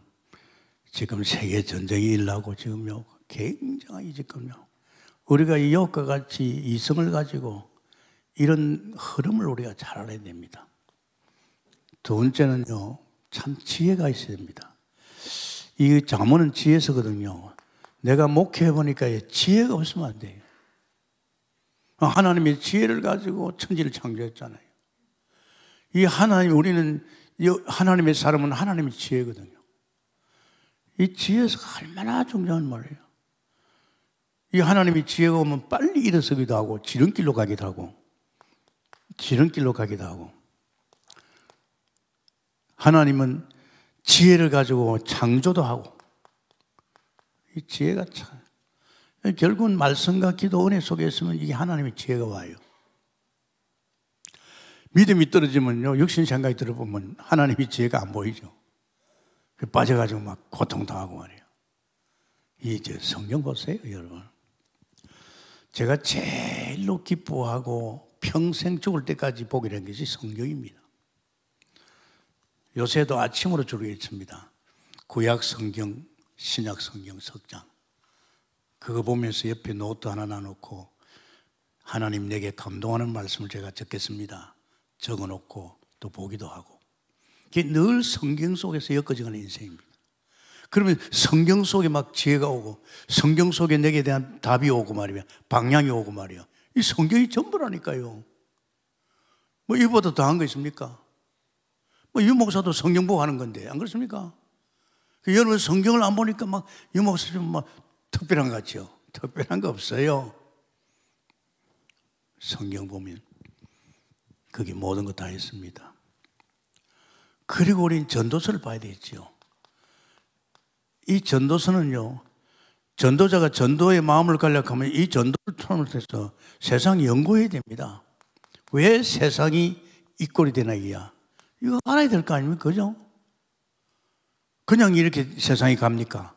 지금 세계 전쟁이 일나고 지금요 굉장히 지금요 우리가 이것과 같이 이성을 가지고 이런 흐름을 우리가 잘 알아야 됩니다. 두 번째는요 참 지혜가 있어야 됩니다. 이 자문은 지혜서거든요. 내가 목회해 보니까 지혜가 없으면 안 돼요. 어, 하나님의 지혜를 가지고 천지를 창조했잖아요. 이 하나님, 우리는 하나님의 사람은 하나님의 지혜거든요. 이 지혜가 얼마나 중요한 말이에요. 이 하나님의 지혜가 오면 빨리 일어서기도 하고 지름길로 가기도 하고 지름길로 가기도 하고 하나님은 지혜를 가지고 창조도 하고 이 지혜가 참 결국은 말씀과 기도 은혜 속에 있으면 이게 하나님의 지혜가 와요. 믿음이 떨어지면요, 육신 생각이 들어보면 하나님의 지혜가 안 보이죠. 그 빠져가지고 막 고통당하고 말이에요. 이제 성경 보세요, 여러분. 제가 제일로 기뻐하고 평생 죽을 때까지 보게 된 것이 성경입니다. 요새도 아침으로 주로 있습니다. 구약 성경, 신약 성경 석장. 그거 보면서 옆에 노트 하나 놔놓고 하나님 내게 감동하는 말씀을 제가 적겠습니다. 적어놓고 또 보기도 하고. 이게 늘 성경 속에서 엮어지는 인생입니다. 그러면 성경 속에 막 지혜가 오고 성경 속에 내게 대한 답이 오고 말이야. 방향이 오고 말이야. 이 성경이 전부라니까요. 뭐 이보다 더한 거 있습니까? 뭐 유목사도 성경 보고 하는 건데 안 그렇습니까? 그 여러분 성경을 안 보니까 막 유목사님 막 특별한 거 같죠? 특별한 거 없어요. 성경 보면 그게 모든 것 다 있습니다. 그리고 우린 전도서를 봐야 되겠죠. 이 전도서는요, 전도자가 전도의 마음을 간략하면 이 전도를 통해서 세상 이 연구해야 됩니다. 왜 세상이 이 꼴이 되나 이야? 이거 알아야 될 거 아닙니까? 그죠? 그냥 이렇게 세상이 갑니까?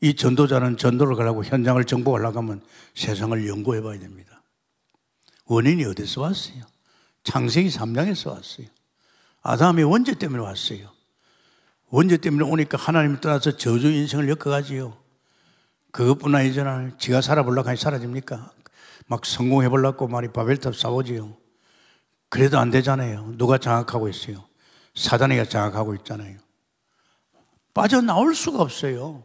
이 전도자는 전도를 가려고 현장을 정복하려고 하면 세상을 연구해 봐야 됩니다. 원인이 어디서 왔어요? 창세기 3장에서 왔어요. 아담의 원죄 때문에 왔어요. 원죄 때문에 오니까 하나님을 떠나서 저주 인생을 엮어가지요. 그것뿐 아니잖아. 지가 살아보려고 하니 사라집니까? 막 성공해보려고 말이 바벨탑 싸우지요. 그래도 안 되잖아요. 누가 장악하고 있어요? 사단이가 장악하고 있잖아요. 빠져나올 수가 없어요.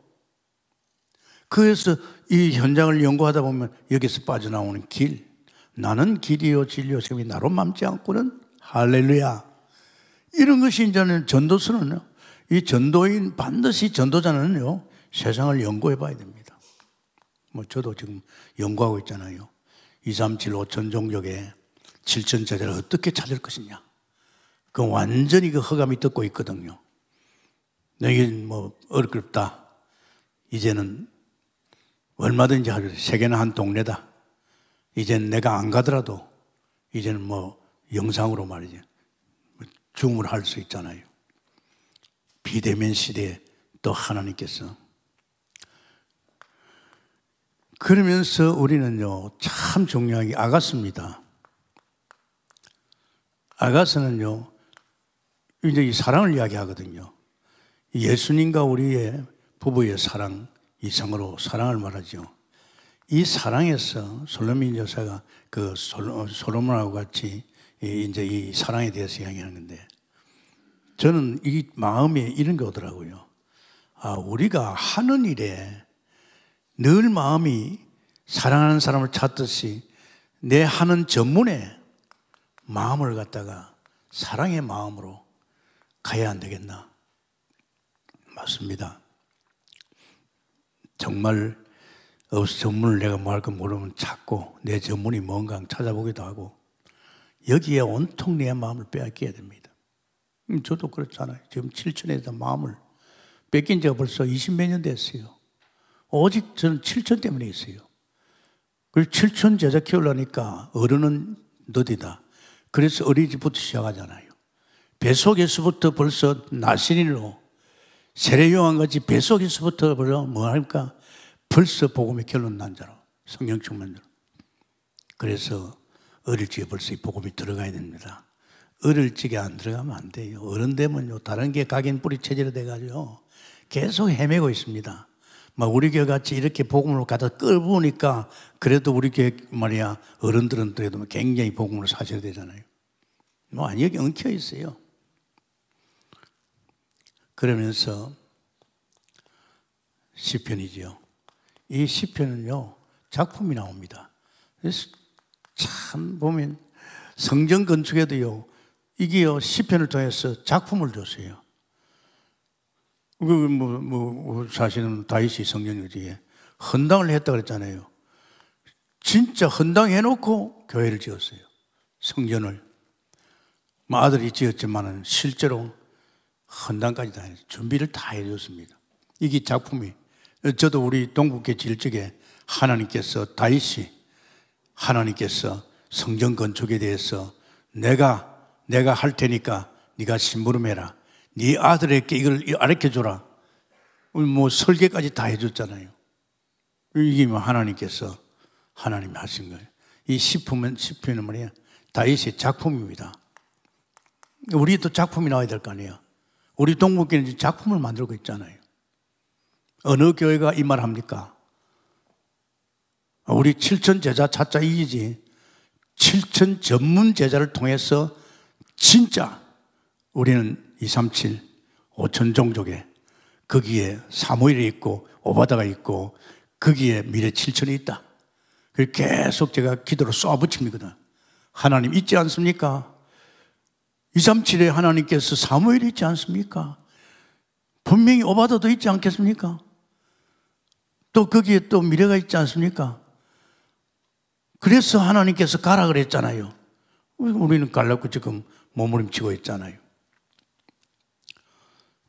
그래서 이 현장을 연구하다 보면 여기서 빠져나오는 길. 나는 길이요 진리요 생이 나로 맘지 않고는 할렐루야. 이런 것이 이제는 전도서는요. 이 전도인 반드시 전도자는요. 세상을 연구해 봐야 됩니다. 뭐 저도 지금 연구하고 있잖아요. 2, 3, 7, 5천 종족에 7천 제자를 어떻게 찾을 것이냐. 그 완전히 그 허감이 뜯고 있거든요. 너희는 뭐 어렵다. 이제는 얼마든지 하죠. 세계는 한 동네다. 이젠 내가 안 가더라도 이제는 뭐 영상으로 말이지 주문을 할 수 있잖아요. 비대면 시대에 또 하나님께서 그러면서 우리는요 참 중요한 게 아가스입니다. 아가스는요 이제 이 사랑을 이야기하거든요. 예수님과 우리의 부부의 사랑 이상으로 사랑을 말하죠. 이 사랑에서 솔로몬 여사가 그 어, 솔로몬하고 같이 이제 이 사랑에 대해서 이야기하는 건데 저는 이 마음에 이런 게 오더라고요. 아, 우리가 하는 일에 늘 마음이 사랑하는 사람을 찾듯이 내 하는 전문에 마음을 갖다가 사랑의 마음으로 가야 안 되겠나? 맞습니다. 정말 없어 전문을 내가 뭐 할까 모르면 찾고 내 전문이 뭔가 찾아보기도 하고 여기에 온통 내 마음을 빼앗겨야 됩니다. 음, 저도 그렇잖아요. 지금 7천에서 마음을 뺏긴 지가 벌써 20몇 년 됐어요. 오직 저는 7천 때문에 있어요. 그리고 7천 제자 키우려니까 어른은 느디다. 그래서 어린이집부터 시작하잖아요. 뱃속에서부터 벌써 나신일로 세례요한같이 뱃속에서부터 벌어 뭐할까? 벌써 복음의 결론 난 자로 성경 충만자로 그래서 어릴 적에 벌써 이 복음이 들어가야 됩니다 어릴 적에 안 들어가면 안 돼요 어른 되면요 다른 게 각인 뿌리 체제로 돼가지고 계속 헤매고 있습니다 막 우리 교회 같이 이렇게 복음으로 가다 끌어보니까 그래도 우리 교회 말이야 어른들은 그래도 굉장히 복음으로 사셔야 되잖아요 뭐 아니 여기 엉켜 있어요 그러면서 시편이죠이 시편은요 작품이 나옵니다. 참 보면 성전 건축에도요 이게요 시편을 통해서 작품을 줬어요. 그뭐 뭐, 뭐, 사실은 다윗이 성전 유지에 헌당을 했다 그랬잖아요. 진짜 헌당해놓고 교회를 지었어요. 성전을 뭐 아들이 지었지만은 실제로 헌당까지 다 해서 준비를 다 해줬습니다. 이게 작품이 저도 우리 동국회 질적에 하나님께서 다윗이 하나님께서 성전 건축에 대해서 내가 내가 할 테니까 네가 심부름해라. 네 아들에게 이걸 가르쳐 줘라. 뭐 설계까지 다 해줬잖아요. 이게 뭐 하나님께서 하나님이 하신 거예요. 이 시품은 시편은 말이야 다윗의 작품입니다. 우리도 작품이 나와야 될 거 아니에요. 우리 동북교는 작품을 만들고 있잖아요. 어느 교회가 이 말 합니까? 우리 7천 제자 찾자 이기지 7천 전문 제자를 통해서 진짜 우리는 237, 5천 종족에 거기에 사무엘이 있고 오바다가 있고 거기에 미래 7천이 있다. 그 계속 제가 기도로 아붙입니다 하나님 있지 않습니까? 237에 하나님께서 사무엘이 있지 않습니까? 분명히 오바도도 있지 않겠습니까? 또 거기에 또 미래가 있지 않습니까? 그래서 하나님께서 가라 그랬잖아요. 우리는 갈라고 지금 머무림치고 있잖아요.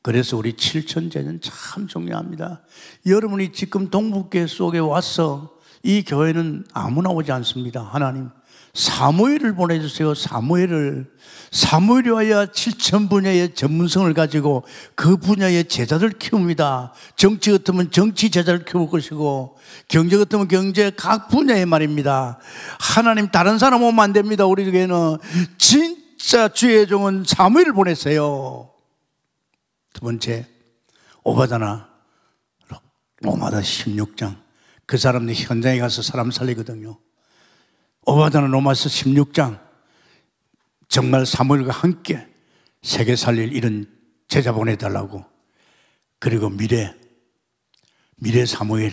그래서 우리 칠천제는 참 중요합니다. 여러분이 지금 동북계 속에 와서 이 교회는 아무나 오지 않습니다. 하나님. 사무엘을 보내주세요. 사무엘을. 사무엘이 와야 7천 분야의 전문성을 가지고 그 분야의 제자를 키웁니다. 정치 같으면 정치 제자를 키울 것이고 경제 같으면 경제 각 분야의 말입니다. 하나님 다른 사람 오면 안 됩니다. 우리에게는 진짜 주의 종은 사무엘을 보내세요두 번째 오바다나 로마다 16장 그 사람들이 현장에 가서 사람 살리거든요. 오바다는 로마서 16장 정말 사무엘과 함께 세계 살릴 이런 제자 보내달라고 그리고 미래 미래 사무엘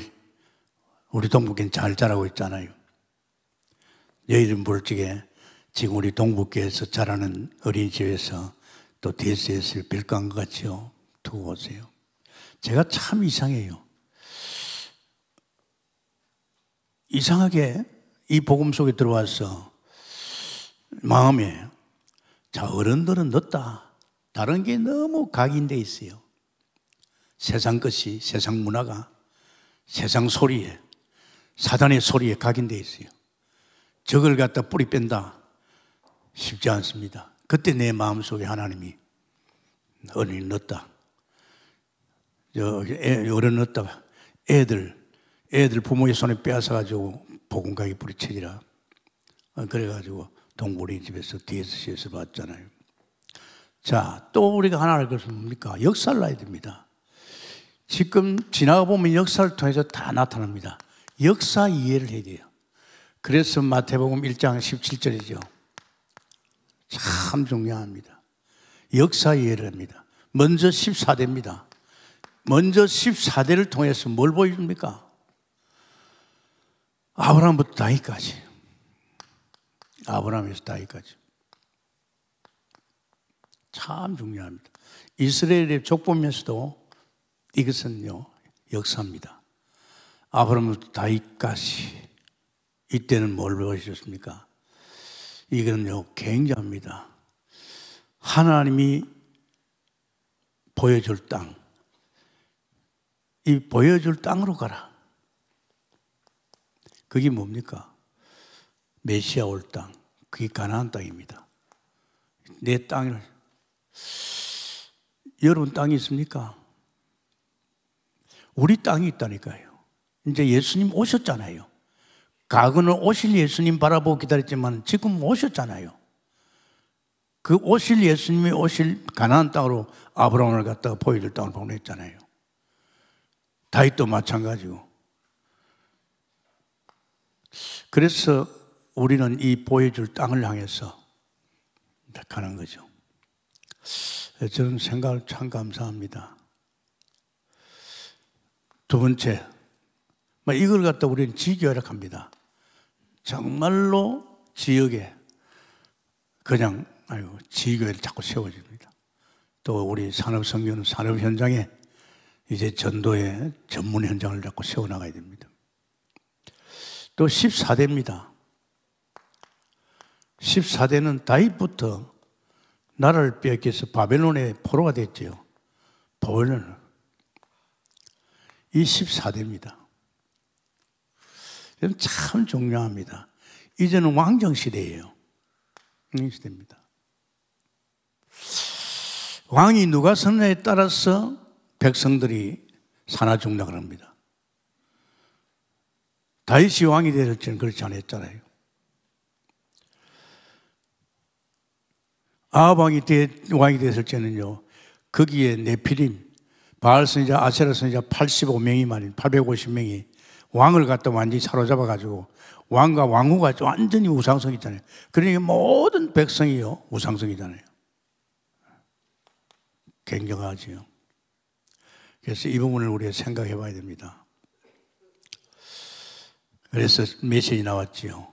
우리 동북교는 잘 자라고 있잖아요 여의름 볼지게 지금 우리 동북교에서 자라는 어린이집에서 또 DSS를 별한것같죠 두고 보세요 제가 참 이상해요 이상하게 이 복음 속에 들어와서 마음에 자 어른들은 늦다. 다른 게 너무 각인돼 있어요. 세상 것이 세상 문화가 세상 소리에 사단의 소리에 각인돼 있어요. 적을 갖다 뿌리 뺀다 쉽지 않습니다. 그때 내 마음 속에 하나님이 어른이 넣었다. 저 어른 넣었다. 애들 애들 부모의 손에 빼앗아 가지고 보금가게 뿌리채기라. 어, 그래가지고 동물이 집에서 DSC에서 봤잖아요. 자, 또 우리가 하나 알 것은 뭡니까? 역사를 알야 됩니다. 지금 지나가 보면 역사를 통해서 다 나타납니다. 역사 이해를 해야 돼요. 그래서 마태복음 1장 17절이죠. 참 중요합니다. 역사 이해를 합니다. 먼저 14대입니다. 먼저 14대를 통해서 뭘 보여줍니까? 아브라함부터 다윗까지. 아브라함에서 다윗까지. 참 중요합니다. 이스라엘의 족보면서도 이것은요, 역사입니다. 아브라함부터 다윗까지. 이때는 뭘 배우셨습니까? 이거요 굉장합니다. 하나님이 보여줄 땅. 이 보여줄 땅으로 가라. 그게 뭡니까? 메시아 올 땅. 그게 가나안 땅입니다. 내 땅을 여러분 땅이 있습니까? 우리 땅이 있다니까요. 이제 예수님 오셨잖아요. 가거을 오실 예수님 바라보고 기다렸지만 지금 오셨잖아요. 그 오실 예수님이 오실 가나안 땅으로 아브라함을 갖다가 보여줄 땅을 보냈잖아요. 다윗도 마찬가지고 그래서 우리는 이 보여줄 땅을 향해서 가는 거죠. 저는 생각을 참 감사합니다. 두 번째, 뭐 이걸 갖다 우리는 지결합니다. 정말로 지역에 그냥 아이고 지교회를 자꾸 세워집니다. 또 우리 산업 성교는 산업 현장에 이제 전도의 전문 현장을 자꾸 세워나가야 됩니다. 또 14대입니다. 14대는 다윗부터 나라를 빼앗겨서 바벨론의 포로가 됐지요. 바벨론. 이 14대입니다. 참 중요합니다. 이제는 왕정 시대예요. 왕정 시대입니다. 왕이 누가 선에 냐 따라서 백성들이 산하 중락을 합니다. 다윗이 왕이 될지는 그렇지 않았잖아요. 아합 왕이 왕이 됐을 때는요. 거기에 네피림, 바알 선자 아세라 선자 85명이 말인 850명이 왕을 갖다 완전히 사로잡아 가지고 왕과 왕후가 완전히 우상성이잖아요. 그러니 모든 백성이요 우상성이잖아요. 굉장하지요. 그래서 이 부분을 우리가 생각해 봐야 됩니다. 그래서 메시지 나왔지요.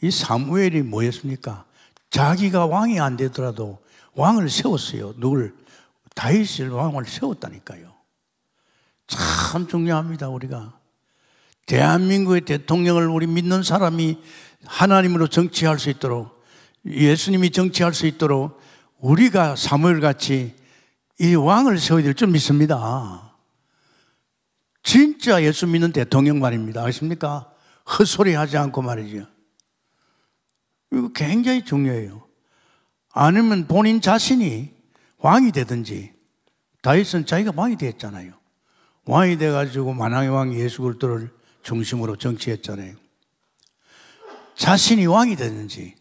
이 사무엘이 뭐였습니까? 자기가 왕이 안 되더라도 왕을 세웠어요. 누굴 다윗을 왕을 세웠다니까요. 참 중요합니다, 우리가. 대한민국의 대통령을 우리 믿는 사람이 하나님으로 정치할 수 있도록 예수님이 정치할 수 있도록 우리가 사무엘 같이 이 왕을 세워야 될 줄 믿습니다. 진짜 예수 믿는 대통령 말입니다. 아십니까? 헛소리하지 않고 말이죠. 이거 굉장히 중요해요. 아니면 본인 자신이 왕이 되든지 다윗은 자기가 왕이 되었잖아요. 왕이 돼가지고 만왕의 왕 예수 그리스도를 중심으로 정치했잖아요. 자신이 왕이 되든지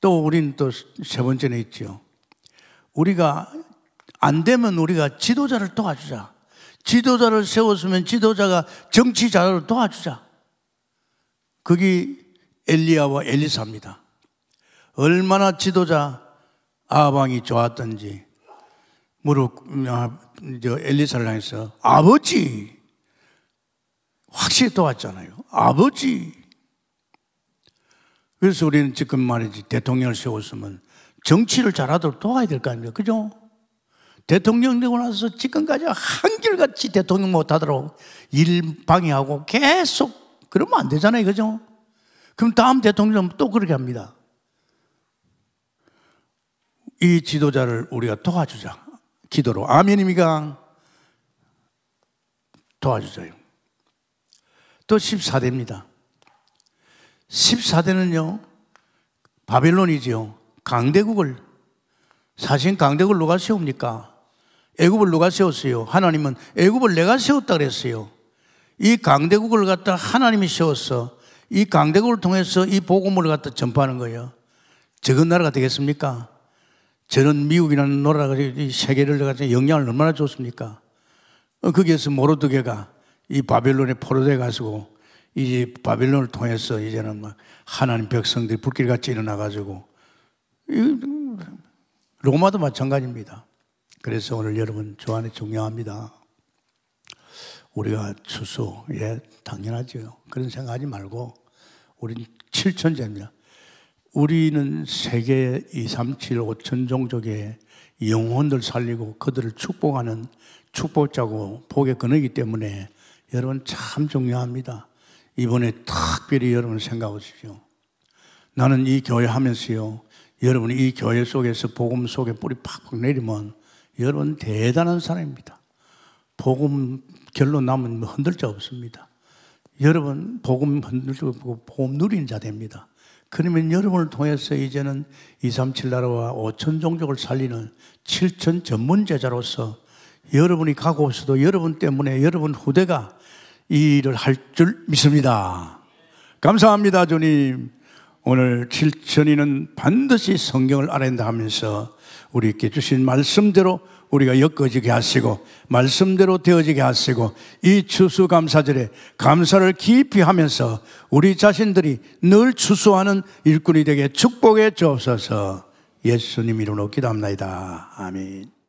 또 우리는 또 세 번째는 있죠. 우리가 안 되면 우리가 지도자를 도와주자. 지도자를 세웠으면 지도자가 정치자를 도와주자. 그게 엘리야와 엘리사입니다. 얼마나 지도자 아방이 좋았던지 무릎 아, 엘리사를 향해서 아버지 확실히 도왔잖아요. 아버지. 그래서 우리는 지금 말이지 대통령을 세웠으면 정치를 잘하도록 도와야 될 거 아닙니까? 그죠? 대통령 되고 나서 지금까지 한결같이 대통령 못하도록 일 방해하고 계속 그러면 안 되잖아요. 그죠? 그럼 다음 대통령 또 그렇게 합니다. 이 지도자를 우리가 도와주자. 기도로. 아멘입니까? 도와주자요. 또 14대입니다. 14대는요, 바벨론이지요. 강대국을, 사실 강대국을 누가 세웁니까? 애굽을 누가 세웠어요? 하나님은 애굽을 내가 세웠다 그랬어요. 이 강대국을 갖다 하나님이 세웠어이 강대국을 통해서 이 복음을 갖다 전파하는 거예요. 적은 나라가 되겠습니까? 저는 미국이라는 나라가 세계를 갖다 영향을 얼마나 줬습니까? 어, 거기에서 모로드게가 이 바벨론에 포로돼 가지고 이제 바벨론을 통해서 이제는 막 하나님 백성들이 불길같이 일어나 가지고 로마도 마찬가지입니다. 그래서 오늘 여러분 조안이 중요합니다. 우리가 추수, 예, 당연하죠. 그런 생각하지 말고, 우린 7천제입니다. 우리는 세계 2, 3, 7, 5천 종족의 영혼들 살리고 그들을 축복하는 축복자고 복의 근원이기 때문에 여러분 참 중요합니다. 이번에 특별히 여러분 생각하십시오. 나는 이 교회 하면서요. 여러분이 이 교회 속에서 복음 속에 뿌리 팍팍 내리면 여러분 대단한 사람입니다. 복음 결론 나면 뭐 흔들 자 없습니다. 여러분 복음 흔들 고 복음 누린 자 됩니다. 그러면 여러분을 통해서 이제는 237 나라와 5천 종족을 살리는 7천 전문 제자로서 여러분이 가고 없어도 여러분 때문에 여러분 후대가 이 일을 할 줄 믿습니다. 감사합니다, 주님. 오늘 7천이는 반드시 성경을 알아야 다 하면서 우리에게 주신 말씀대로 우리가 엮어지게 하시고 말씀대로 되어지게 하시고 이 추수감사절에 감사를 깊이 하면서 우리 자신들이 늘 추수하는 일꾼이 되게 축복해 주옵소서 예수님 이름으로 기도합니다. 아멘.